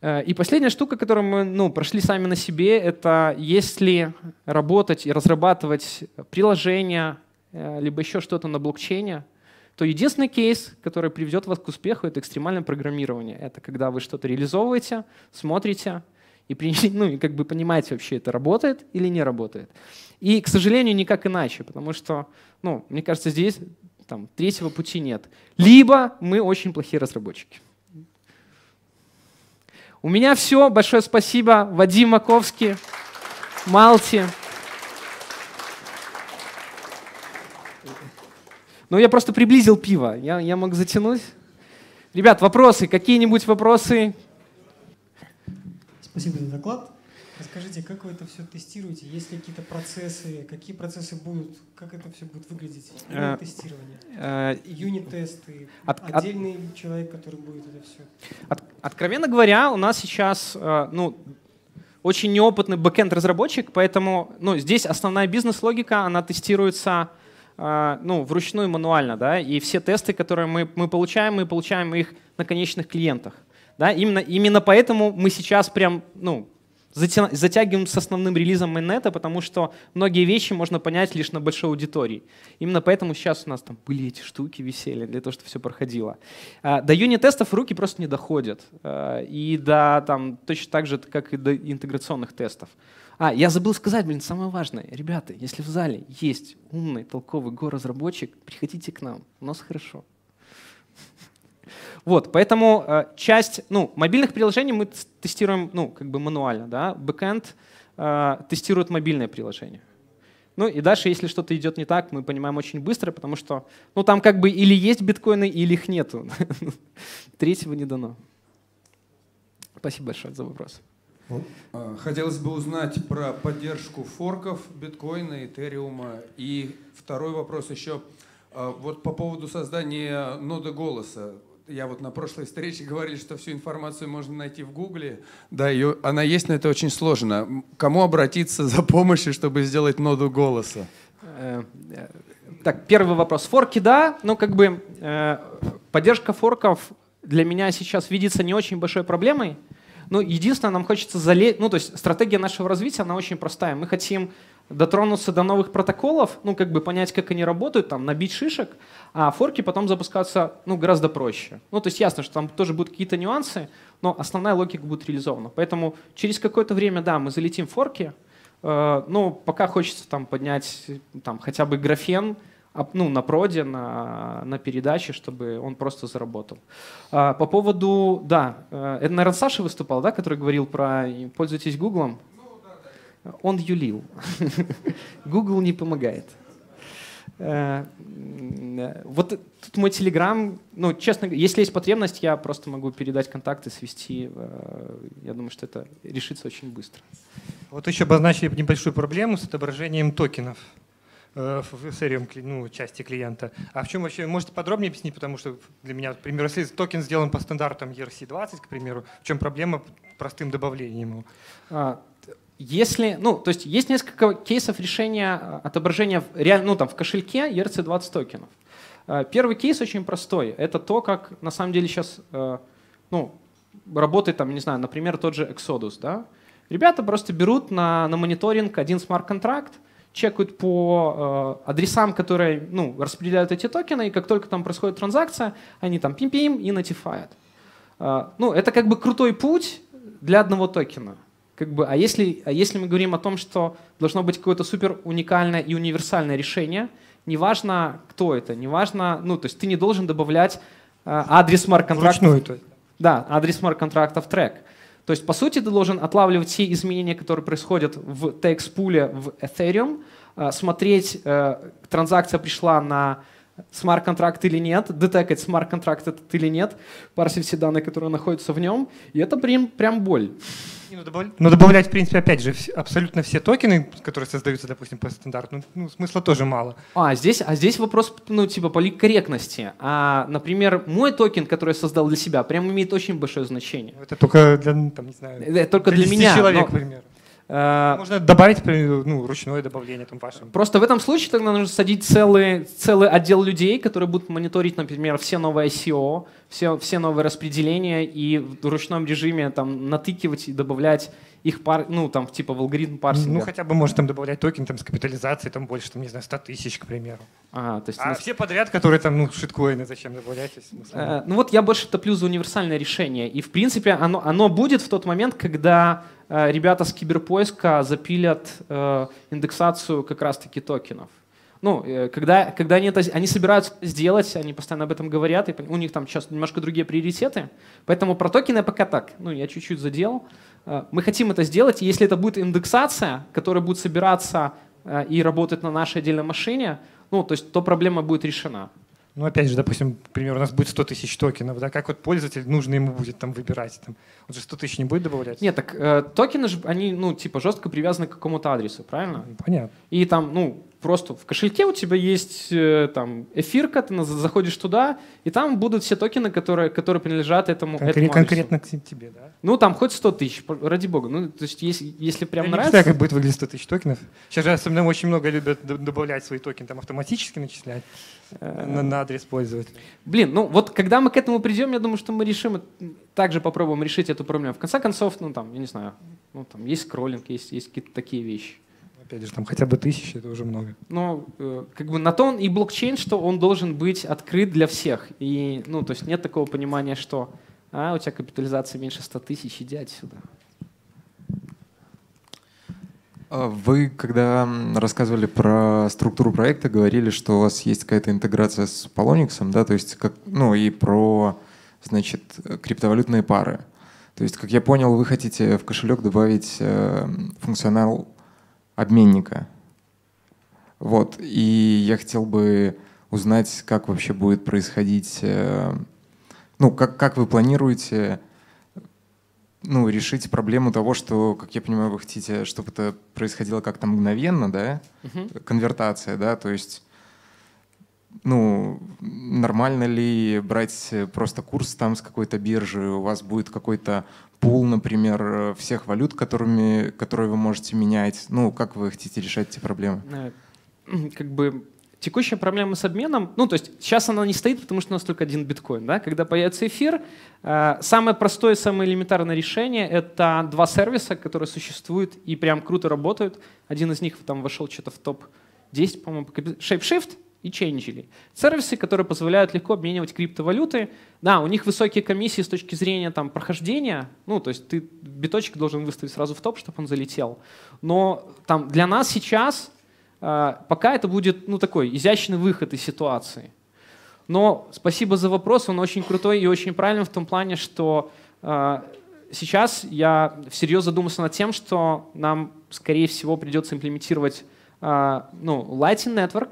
А, и последняя штука, которую мы ну, прошли сами на себе, это если работать и разрабатывать приложения, э, либо еще что-то на блокчейне — то единственный кейс, который приведет вас к успеху, это экстремальное программирование. Это когда вы что-то реализовываете, смотрите, и, ну, и как бы понимаете вообще, это работает или не работает. И, к сожалению, никак иначе, потому что, ну, мне кажется, здесь там, третьего пути нет. Либо мы очень плохие разработчики. У меня все. Большое спасибо, Вадим Маковский, Малти. Но ну, я просто приблизил пиво. Я, я мог затянуть. Ребят, вопросы? Какие-нибудь вопросы? Спасибо за доклад. Расскажите, как вы это все тестируете? Есть ли какие-то процессы? Какие процессы будут? Как это все будет выглядеть? А, тестирование? Э, Юнит-тесты? отдельный от, человек, который будет это все? От, откровенно говоря, у нас сейчас э, ну, очень неопытный бэкенд разработчик поэтому ну, здесь основная бизнес-логика, она тестируется а, ну, вручную мануально, да, и все тесты, которые мы, мы получаем, мы получаем их на конечных клиентах. Да, именно, именно поэтому мы сейчас прям, ну, затягиваем с основным релизом Mainnet, потому что многие вещи можно понять лишь на большой аудитории. Именно поэтому сейчас у нас там были эти штуки, висели, для того, чтобы все проходило. А, до юнит-тестов руки просто не доходят. А, и до, там, точно так же, как и до интеграционных тестов. А, я забыл сказать, блин, самое важное. Ребята, если в зале есть умный, толковый горазработчик, приходите к нам. У нас хорошо. Вот, поэтому э, часть, ну, мобильных приложений мы тестируем, ну, как бы мануально, да. Бэкэнд э, тестирует мобильное приложение. Ну и дальше, если что-то идет не так, мы понимаем очень быстро, потому что, ну, там как бы или есть биткоины, или их нету. Третьего не дано. Спасибо большое за вопрос. А, хотелось бы узнать про поддержку форков биткоина, этериума. И второй вопрос еще. А, вот по поводу создания ноды голоса. Я вот на прошлой встрече говорил, что всю информацию можно найти в Гугле. Да, ее, она есть, но это очень сложно. Кому обратиться за помощью, чтобы сделать ноду голоса? Э, э, так, первый вопрос. Форки, да, но как бы э, поддержка форков для меня сейчас видится не очень большой проблемой, ну, единственное, нам хочется залезть, ну, то есть стратегия нашего развития, она очень простая. Мы хотим дотронуться до новых протоколов, ну, как бы понять, как они работают, там, набить шишек, а форки потом запускаться, ну, гораздо проще. Ну, то есть ясно, что там тоже будут какие-то нюансы, но основная логика будет реализована. Поэтому через какое-то время, да, мы залетим в форки, э, ну, пока хочется там поднять там хотя бы графен, а, ну, на проде, на, на передаче, чтобы он просто заработал. А, по поводу, да, э, это, наверное, Саша выступал, да, который говорил про «пользуйтесь Гуглом». Он юлил. Google не помогает. Э, э, вот тут мой Телеграм, ну, честно, если есть потребность, я просто могу передать контакты, свести. Я думаю, что это решится очень быстро. Вот еще обозначили небольшую проблему с отображением токенов в э, серием ну, части клиента. А в чем вообще, можете подробнее объяснить, потому что для меня, например, если токен сделан по стандартам ERC20, к примеру, в чем проблема простым добавлением его? А, если, ну, то есть есть несколько кейсов решения а, отображения в, ну, там, в кошельке ERC20 токенов. А, первый кейс очень простой. Это то, как на самом деле сейчас э, ну, работает, там, не знаю, например, тот же Exodus. Да? Ребята просто берут на, на мониторинг один смарт-контракт, чекают по э, адресам, которые ну, распределяют эти токены, и как только там происходит транзакция, они там пим-пим и нотифают. Э, ну, это как бы крутой путь для одного токена. Как бы, а, если, а если мы говорим о том, что должно быть какое-то супер уникальное и универсальное решение, неважно, кто это, неважно, ну, то есть ты не должен добавлять э, адрес смарт-контрактов. Да, адрес смарт-контрактов трек. То есть, по сути, ты должен отлавливать все изменения, которые происходят в TX-пуле в Ethereum, а, смотреть, э, транзакция пришла на смарт-контракт или нет, детекать смарт-контракт этот или нет, парсить все данные, которые находятся в нем, и это прям, прям боль. Ну, добавлять, ну, добавлять, в принципе, опять же, абсолютно все токены, которые создаются, допустим, по стандарту, ну, ну, смысла тоже мало. А здесь, а здесь вопрос, ну, типа, политкорректности. А, например, мой токен, который я создал для себя, прям имеет очень большое значение. Это только для, там, не знаю, это только для, для меня. человек, но, Э, Можно добавить ну, ручное добавление там ваше. Просто в этом случае тогда нужно садить целый, целый отдел людей, которые будут мониторить, например, все новые SEO, все, все новые распределения и в ручном режиме там натыкивать и добавлять их пар, ну там типа в алгоритм парсинга. Ну хотя бы может там добавлять токен там с капитализацией там больше там не знаю 100 тысяч к примеру. А, то есть а нас... все подряд, которые там ну шиткоины зачем добавлять? Э, ну вот я больше топлю за универсальное решение и в принципе оно оно будет в тот момент, когда Э, ребята с киберпоиска запилят э, индексацию как раз-таки токенов. Ну, э, когда, когда они, это, они собираются сделать, они постоянно об этом говорят, и у них там сейчас немножко другие приоритеты, поэтому про токены пока так, ну, я чуть-чуть задел. Мы хотим это сделать, и если это будет индексация, которая будет собираться и работать на нашей отдельной машине, ну, то есть, то проблема будет решена. Ну, опять же, допустим, к у нас будет 100 тысяч токенов, да, как вот пользователь нужно ему будет там выбирать? Там, он же 100 тысяч не будет добавлять? Нет, так э, токены же, они, ну, типа, жестко привязаны к какому-то адресу, правильно? Ну, понятно. И там, ну, просто в кошельке у тебя есть э, там эфирка, ты заходишь туда, и там будут все токены, которые, которые принадлежат этому, Конкрет, этому Конкретно к тебе, да? Ну, там хоть 100 тысяч, ради бога. Ну, то есть, если, если прям Я нравится... Не знаю, как будет выглядеть 100 тысяч токенов. Сейчас же особенно очень много любят добавлять свои токены, там автоматически начислять. Э, на, на адрес пользователя. Блин, ну вот когда мы к этому придем, я думаю, что мы решим, также попробуем решить эту проблему. В конце концов, ну там, я не знаю, ну там есть скроллинг, есть, есть какие-то такие вещи. Ну, опять же, там хотя бы тысячи, это уже много. Ну как бы на то он и блокчейн, что он должен быть открыт для всех. И, ну, то есть нет такого понимания, что а, у тебя капитализация меньше 100 тысяч, иди отсюда. А вы, когда рассказывали про структуру проекта, говорили, что у вас есть какая-то интеграция с Polonix, да, то есть как, ну и про, значит, криптовалютные пары. То есть, как я понял, вы хотите в кошелек добавить э, функционал обменника. Вот, и я хотел бы узнать, как вообще будет происходить, э, ну, как, как вы планируете ну, решить проблему того, что, как я понимаю, вы хотите, чтобы это происходило как-то мгновенно, да, угу. конвертация, да, то есть, ну, нормально ли брать просто курс там с какой-то биржи, у вас будет какой-то пул, например, всех валют, которыми, которые вы можете менять, ну, как вы хотите решать эти проблемы? Э, как бы Текущая проблема с обменом, ну то есть сейчас она не стоит, потому что у нас только один биткоин. Да? Когда появится эфир, э, самое простое, самое элементарное решение — это два сервиса, которые существуют и прям круто работают. Один из них там вошел что-то в топ-10, по-моему, ShapeShift и Changely. Сервисы, которые позволяют легко обменивать криптовалюты. Да, у них высокие комиссии с точки зрения там, прохождения. Ну, то есть ты биточек должен выставить сразу в топ, чтобы он залетел. Но там, для нас сейчас а, пока это будет ну, такой изящный выход из ситуации. Но спасибо за вопрос, он очень крутой и очень правильный в том плане, что а, сейчас я всерьез задумался над тем, что нам, скорее всего, придется имплементировать а, ну, Lightning Network,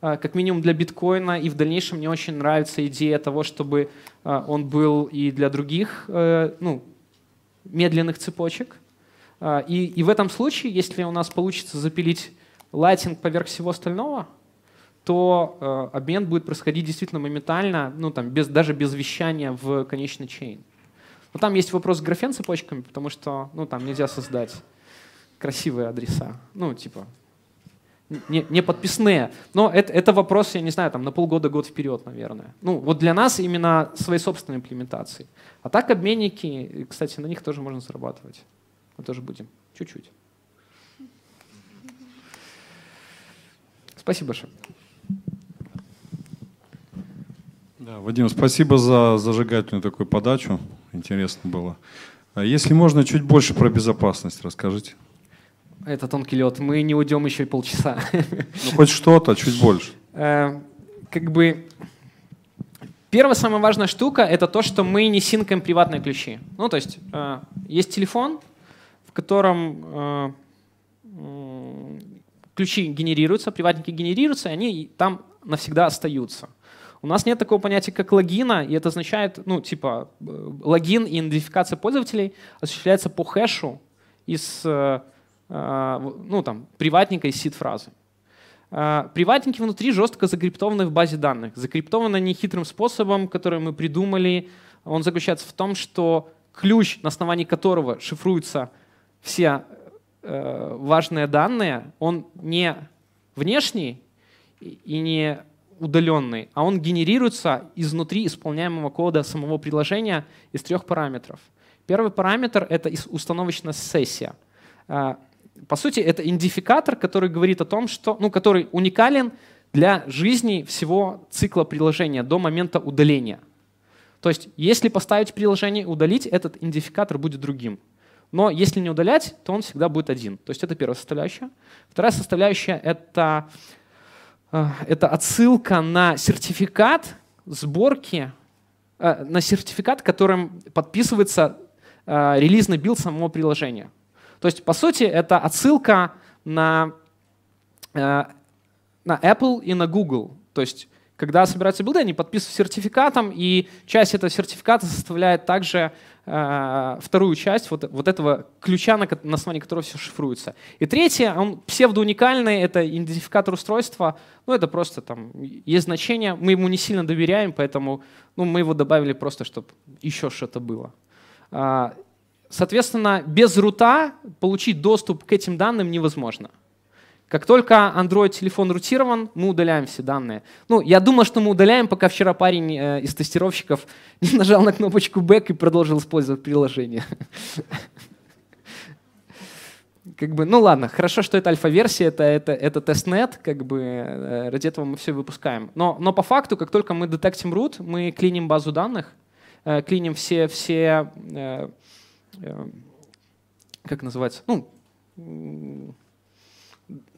как минимум для биткоина, и в дальнейшем мне очень нравится идея того, чтобы он был и для других э, ну, медленных цепочек. и, и в этом случае, если у нас получится запилить лайтинг поверх всего остального, то э, обмен будет происходить действительно моментально, ну, там, без, даже без вещания в конечный чейн. Но там есть вопрос с графен цепочками, потому что ну, там нельзя создать красивые адреса. Ну, типа, не, не подписные. Но это, это вопрос, я не знаю, там на полгода-год вперед, наверное. Ну, вот для нас именно своей собственной имплементации. А так обменники, кстати, на них тоже можно зарабатывать. Мы тоже будем. Чуть-чуть. Спасибо большое. Да, Вадим, спасибо за зажигательную такую подачу. Интересно было. А если можно, чуть больше про безопасность расскажите. Это тонкий лед. Мы не уйдем еще и полчаса. Ну, хоть что-то, а чуть больше. Э, как бы Первая самая важная штука — это то, что мы не синкаем приватные ключи. Ну, то есть э, есть телефон, в котором э, ключи генерируются, приватники генерируются, и они там навсегда остаются. У нас нет такого понятия, как логина, и это означает, ну, типа, э, логин и идентификация пользователей осуществляется по хэшу из, э, э, ну, там, приватника из сид-фразы. Приватники внутри жестко закриптованы в базе данных. Закриптованы они хитрым способом, который мы придумали. Он заключается в том, что ключ, на основании которого шифруются все Э, важные данные, он не внешний и не удаленный, а он генерируется изнутри исполняемого кода самого приложения из трех параметров. Первый параметр — это установочная сессия. Э, по сути, это идентификатор, который говорит о том, что, ну, который уникален для жизни всего цикла приложения до момента удаления. То есть, если поставить приложение и удалить, этот идентификатор будет другим. Но если не удалять, то он всегда будет один. То есть это первая составляющая. Вторая составляющая — это, э, это отсылка на сертификат сборки, э, на сертификат, которым подписывается э, релизный билд самого приложения. То есть, по сути, это отсылка на, на Apple и на Google. То есть, когда собираются билды, они подписывают сертификатом, и часть этого сертификата составляет также Э, вторую часть вот, вот этого ключа, на, на основании которого все шифруется. И третье, он псевдоуникальный, это идентификатор устройства. Ну, это просто там есть значение, мы ему не сильно доверяем, поэтому ну, мы его добавили просто, чтобы еще что-то было. А, соответственно, без рута получить доступ к этим данным невозможно. Как только Android-телефон рутирован, мы удаляем все данные. Ну, я думал, что мы удаляем, пока вчера парень э, из тестировщиков не нажал на кнопочку Back и продолжил использовать приложение. Как бы, ну ладно, хорошо, что это альфа-версия, это, это, это тестнет, как бы э, ради этого мы все выпускаем. Но, но по факту, как только мы детектим root, мы клиним базу данных, э, клиним все, все как называется, ну,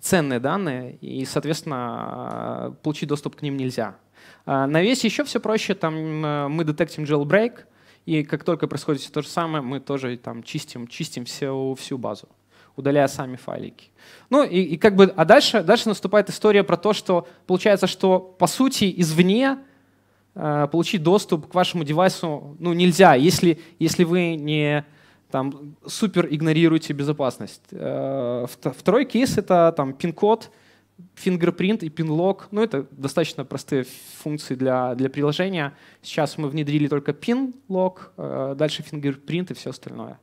ценные данные, и, соответственно, э, получить доступ к ним нельзя. А на весь еще все проще. Там э, мы детектим jailbreak, и как только происходит то же самое, мы тоже там чистим, чистим всю, всю базу, удаляя сами файлики. Ну и, и как бы, а дальше, дальше наступает история про то, что получается, что по сути извне э, получить доступ к вашему девайсу ну, нельзя, если, если вы не там супер игнорируйте безопасность. Э, второй кейс — это там пин-код, фингерпринт и пин-лог. Ну, это достаточно простые функции для, для приложения. Сейчас мы внедрили только пин-лог, э, дальше фингерпринт и все остальное.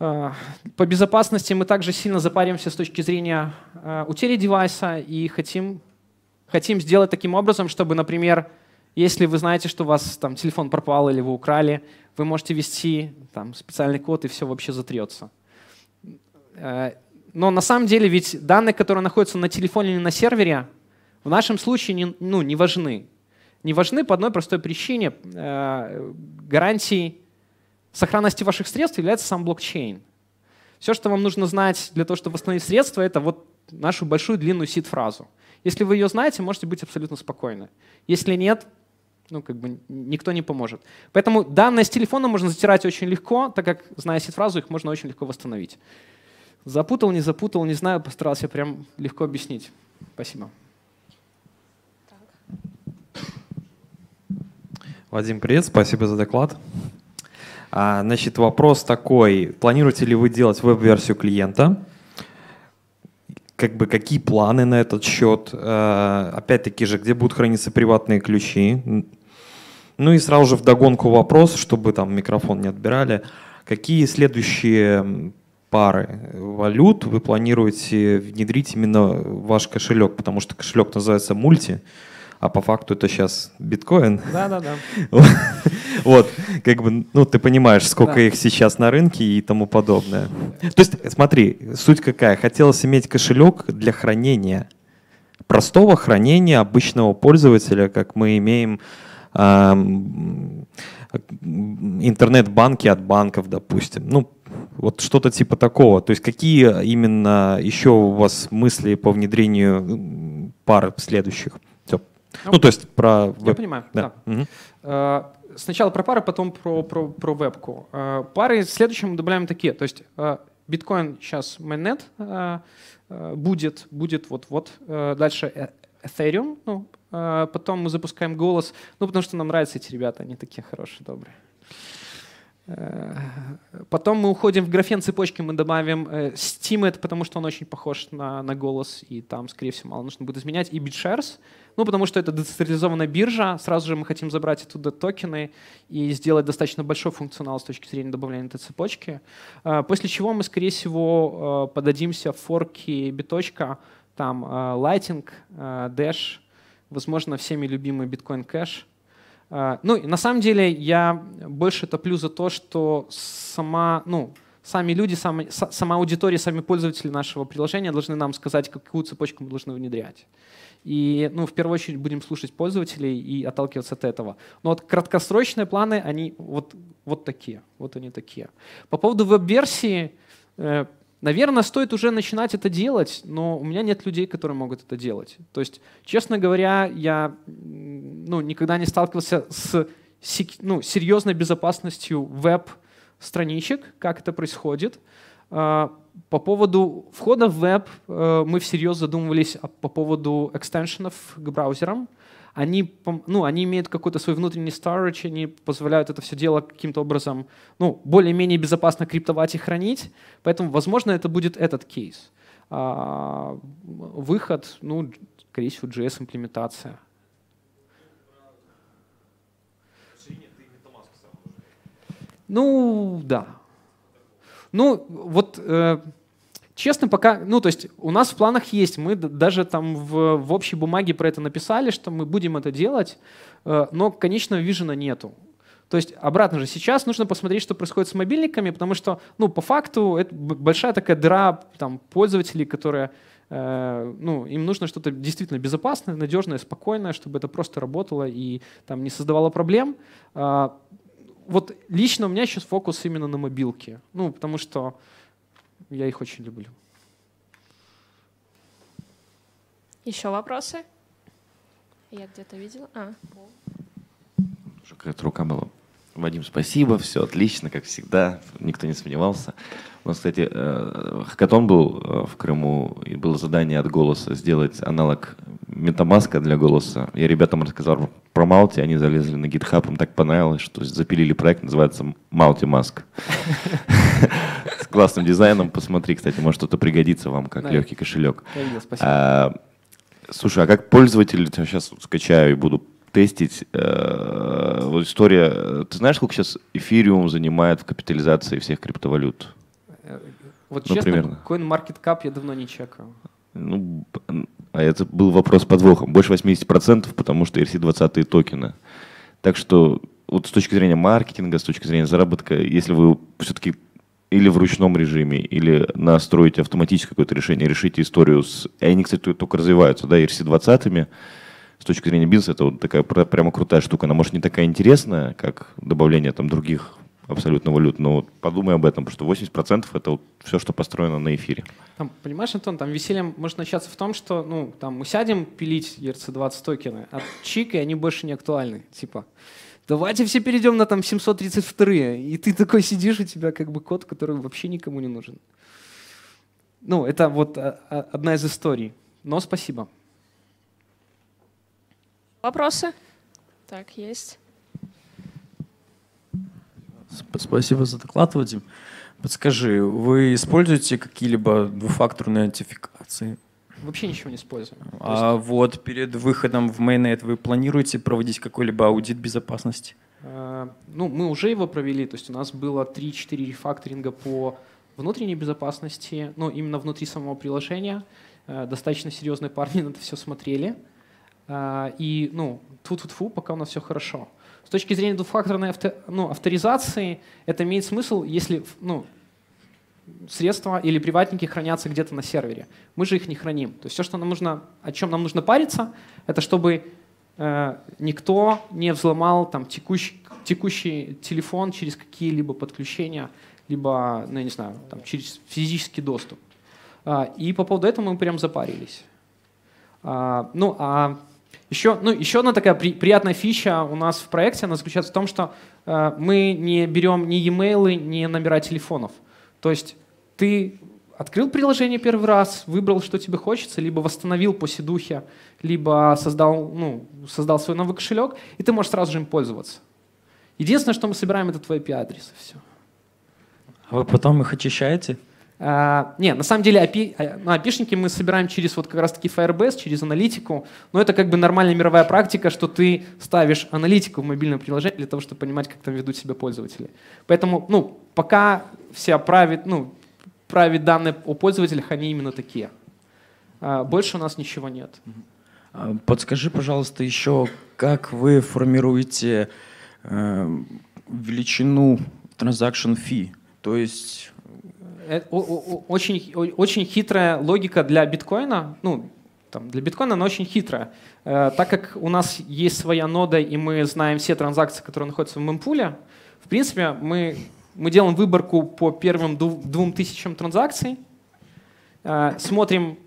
Э, по безопасности мы также сильно запаримся с точки зрения утери девайса и хотим, хотим сделать таким образом, чтобы, например, если вы знаете, что у вас там телефон пропал или вы украли, вы можете ввести там, специальный код, и все вообще затрется. Э, но на самом деле ведь данные, которые находятся на телефоне или на сервере, в нашем случае не, ну, не важны. Не важны по одной простой причине. Э, гарантией сохранности ваших средств является сам блокчейн. Все, что вам нужно знать для того, чтобы восстановить средства, это вот нашу большую длинную сид-фразу. Если вы ее знаете, можете быть абсолютно спокойны. Если нет, ну, как бы никто не поможет. Поэтому данные с телефона можно затирать очень легко, так как, зная сид-фразу, их можно очень легко восстановить. Запутал, не запутал, не знаю, постарался прям легко объяснить. Спасибо. Вадим, привет, спасибо за доклад. А, значит, вопрос такой. Планируете ли вы делать веб-версию клиента? как бы какие планы на этот счет, э, опять-таки же, где будут храниться приватные ключи. Ну и сразу же вдогонку вопрос, чтобы там микрофон не отбирали, какие следующие пары валют вы планируете внедрить именно в ваш кошелек, потому что кошелек называется мульти, а по факту это сейчас биткоин. Да-да-да. Вот, как бы, ну, ты понимаешь, сколько их сейчас на рынке и тому подобное. То есть, смотри, суть какая. Хотелось иметь кошелек для хранения, простого хранения обычного пользователя, как мы имеем интернет-банки от банков, допустим. Ну, вот что-то типа такого. То есть какие именно еще у вас мысли по внедрению пар следующих? Ну, ну, то есть про... Веб. Я понимаю, да. да. Угу. сначала про пары, потом про, про, про вебку. Э, пары следующим мы добавляем такие. То есть э, биткоин сейчас mainnet э, будет, будет вот-вот. дальше Ethereum, ну, потом мы запускаем голос, ну, потому что нам нравятся эти ребята, они такие хорошие, добрые. Потом мы уходим в графен цепочки, мы добавим Steemit, потому что он очень похож на, на голос, и там, скорее всего, мало нужно будет изменять, и BitShares — ну, потому что это децентрализованная биржа, сразу же мы хотим забрать оттуда токены и сделать достаточно большой функционал с точки зрения добавления этой цепочки. А, после чего мы, скорее всего, а, подадимся в форки биточка, там а, Lighting, Dash, возможно, всеми любимый Bitcoin Cash. Ну, и на самом деле я больше топлю за то, что сама, ну, сами люди, сами, сама аудитория, сами пользователи нашего приложения должны нам сказать, какую цепочку мы должны внедрять. И, ну, в первую очередь будем слушать пользователей и отталкиваться от этого. Но вот краткосрочные планы, они вот, вот такие. Вот они такие. По поводу веб-версии, э, Наверное, стоит уже начинать это делать, но у меня нет людей, которые могут это делать. То есть, честно говоря, я ну, никогда не сталкивался с ну, серьезной безопасностью веб-страничек, как это происходит. А, по поводу входа в веб э, мы всерьез задумывались а, по поводу экстеншенов к браузерам. Они, ну, они имеют какой-то свой внутренний storage, они позволяют это все дело каким-то образом ну, более-менее безопасно криптовать и хранить. Поэтому, возможно, это будет этот кейс. А, выход, ну, скорее всего, JS-имплементация. Ну, да. Ну, вот э, честно, пока, ну, то есть у нас в планах есть, мы даже там в, в общей бумаге про это написали, что мы будем это делать, э, но конечного вижена нету. То есть обратно же сейчас нужно посмотреть, что происходит с мобильниками, потому что, ну, по факту это большая такая дыра там пользователей, которые, э, ну, им нужно что-то действительно безопасное, надежное, спокойное, чтобы это просто работало и там не создавало проблем. А, вот лично у меня сейчас фокус именно на мобилке. Ну, потому что я их очень люблю. Еще вопросы? Я где-то видела. А. Уже какая-то рука была. Вадим, спасибо, все отлично, как всегда, никто не сомневался. У нас, кстати, э, хакатон был э, в Крыму, и было задание от «Голоса» сделать аналог метамаска для «Голоса». Я ребятам рассказал про Маути, они залезли на GitHub, им так понравилось, что запилили проект, называется «Маути Маск». С классным дизайном, посмотри, кстати, может что-то пригодится вам, как легкий кошелек. А, спасибо. Слушай, а как пользователь, сейчас скачаю и буду тестить. Э, вот история. Ты знаешь, сколько сейчас эфириум занимает в капитализации всех криптовалют? Э, вот ну, честно, примерно. CoinMarketCap я давно не чекаю. Ну, а это был вопрос подвохом. Больше 80%, потому что ERC-20 токены. Так что вот с точки зрения маркетинга, с точки зрения заработка, если вы все-таки или в ручном режиме, или настроите автоматическое какое-то решение, решите историю с... И они, кстати, только развиваются, да, ERC-20, с точки зрения бизнеса это вот такая прямо крутая штука. Она может не такая интересная, как добавление там других абсолютно валют. Но вот подумай об этом, потому что 80% это вот все, что построено на эфире. Там, понимаешь, Антон, там веселье может начаться в том, что ну, там, мы сядем пилить ERC-20 токены, а чик, и они больше не актуальны. Типа, давайте все перейдем на там 732 и ты такой сидишь, у тебя как бы код, который вообще никому не нужен. Ну, это вот а, а, одна из историй. Но спасибо. Вопросы? Так, есть. Спасибо за доклад, Вадим. Подскажи, вы используете какие-либо двухфакторные аутентификации? Вообще ничего не используем. А есть... вот перед выходом в Mainnet вы планируете проводить какой-либо аудит безопасности? А, ну, мы уже его провели, то есть у нас было 3-4 рефакторинга по внутренней безопасности, ну, именно внутри самого приложения. Э, достаточно серьезные парни на это все смотрели. А, и ну, тфу-тфу-тфу, пока у нас все хорошо. С точки зрения двухфакторной авто, ну, авторизации, это имеет смысл, если ну, средства или приватники хранятся где-то на сервере. Мы же их не храним. То есть все, что нам нужно, о чем нам нужно париться, это чтобы э, никто не взломал там, текущий, текущий телефон через какие-либо подключения, либо, ну я не знаю, там, через физический доступ. Э, и по поводу этого мы прям запарились. Э, ну а еще, ну, еще одна такая при, приятная фича у нас в проекте, она заключается в том, что э, мы не берем ни e-mail, ни номера телефонов. То есть ты открыл приложение первый раз, выбрал, что тебе хочется, либо восстановил по седухе, либо создал, ну, создал свой новый кошелек, и ты можешь сразу же им пользоваться. Единственное, что мы собираем, это твой IP-адрес, и все. А вы потом их очищаете? А, не, на самом деле API, а, ну, API-шники мы собираем через вот как раз-таки Firebase, через аналитику, но это как бы нормальная мировая практика, что ты ставишь аналитику в мобильное приложение для того, чтобы понимать, как там ведут себя пользователи. Поэтому, ну, пока все правит, ну, правит данные о пользователях, они именно такие. А, больше у нас ничего нет. Подскажи, пожалуйста, еще, как вы формируете э, величину transaction fee, то есть Э, очень, очень хитрая логика для биткоина. Ну, там, для биткоина она очень хитрая. Э, так как у нас есть своя нода, и мы знаем все транзакции, которые находятся в мемпуле, в принципе, мы, мы делаем выборку по первым двум тысячам транзакций, э, смотрим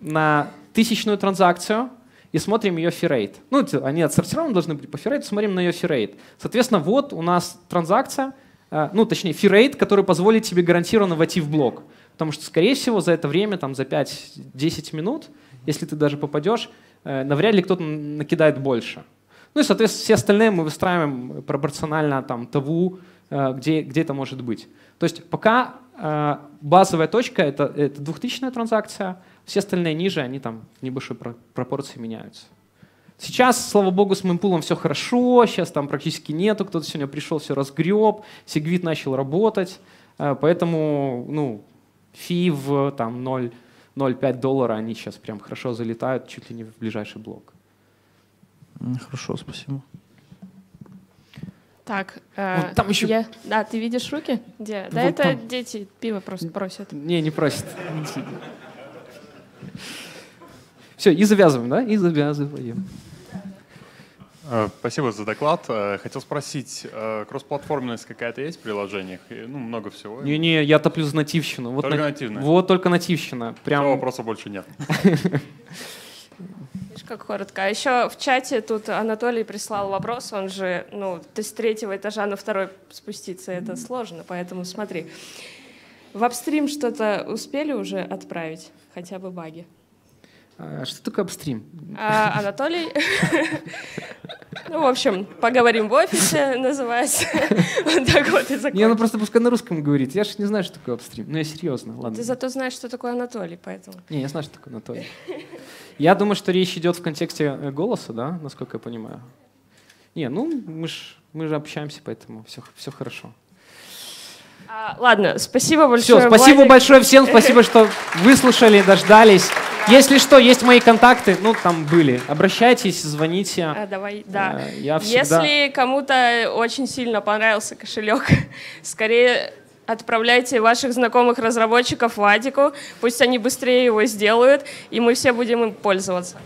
на тысячную транзакцию и смотрим ее фирейт. Ну, типа, они отсортированы должны быть по фиррейту, смотрим на ее фирейт. Соответственно, вот у нас транзакция — Э, ну, точнее, фирейт, который позволит тебе гарантированно войти в блок. Потому что, скорее всего, за это время, там, за 5-10 минут, если ты даже попадешь, э, навряд ли кто-то накидает больше. Ну и, соответственно, все остальные мы выстраиваем пропорционально там, тому, э, где, где это может быть. То есть пока базовая точка — это, это двухтысячная транзакция, все остальные ниже, они там в небольшой пропорции меняются. Сейчас, слава богу, с моим пулом все хорошо, сейчас там практически нету, кто-то сегодня пришел, все разгреб, Сегвит начал работать, э, поэтому, ну, фи в там 0,05 доллара, они сейчас прям хорошо залетают, чуть ли не в ближайший блок. Хорошо, спасибо. Так, э, вот там еще... я... да, ты видишь руки? Где? Вот да, это там... дети пиво просто просят. Не, не просят. Все, и завязываем, да? И завязываем. Э, спасибо за доклад. Э, хотел спросить, э, кроссплатформенность какая-то есть в приложениях? Ну, много всего. Не-не, я топлю за нативщину. Вот только на... нативная? Вот только нативщина. Прям... Все, вопроса больше нет. Как коротко. А еще в чате тут Анатолий прислал вопрос, он же, ну, ты с третьего этажа на второй спуститься, это сложно, поэтому смотри. В апстрим что-то успели уже отправить? Хотя бы баги. А что такое апстрим? А, Анатолий. Ну, в общем, поговорим в офисе, называется. Вот так вот и закончим. Не, ну просто пускай на русском говорит. Я же не знаю, что такое апстрим. Ну, я серьезно, ладно. Ты зато знаешь, что такое Анатолий, поэтому. Не, я знаю, что такое Анатолий. Я думаю, что речь идет в контексте э, голоса, да, насколько я понимаю. Не, ну мы же мы же общаемся, поэтому все, все хорошо. А, ладно, спасибо большое. Все, спасибо Владик. большое всем, спасибо, что выслушали, дождались. Если что, есть мои контакты, ну там были. Обращайтесь, звоните. А, давай, да. Э, я всегда... Если кому-то очень сильно понравился кошелек, скорее отправляйте ваших знакомых разработчиков в пусть они быстрее его сделают, и мы все будем им пользоваться.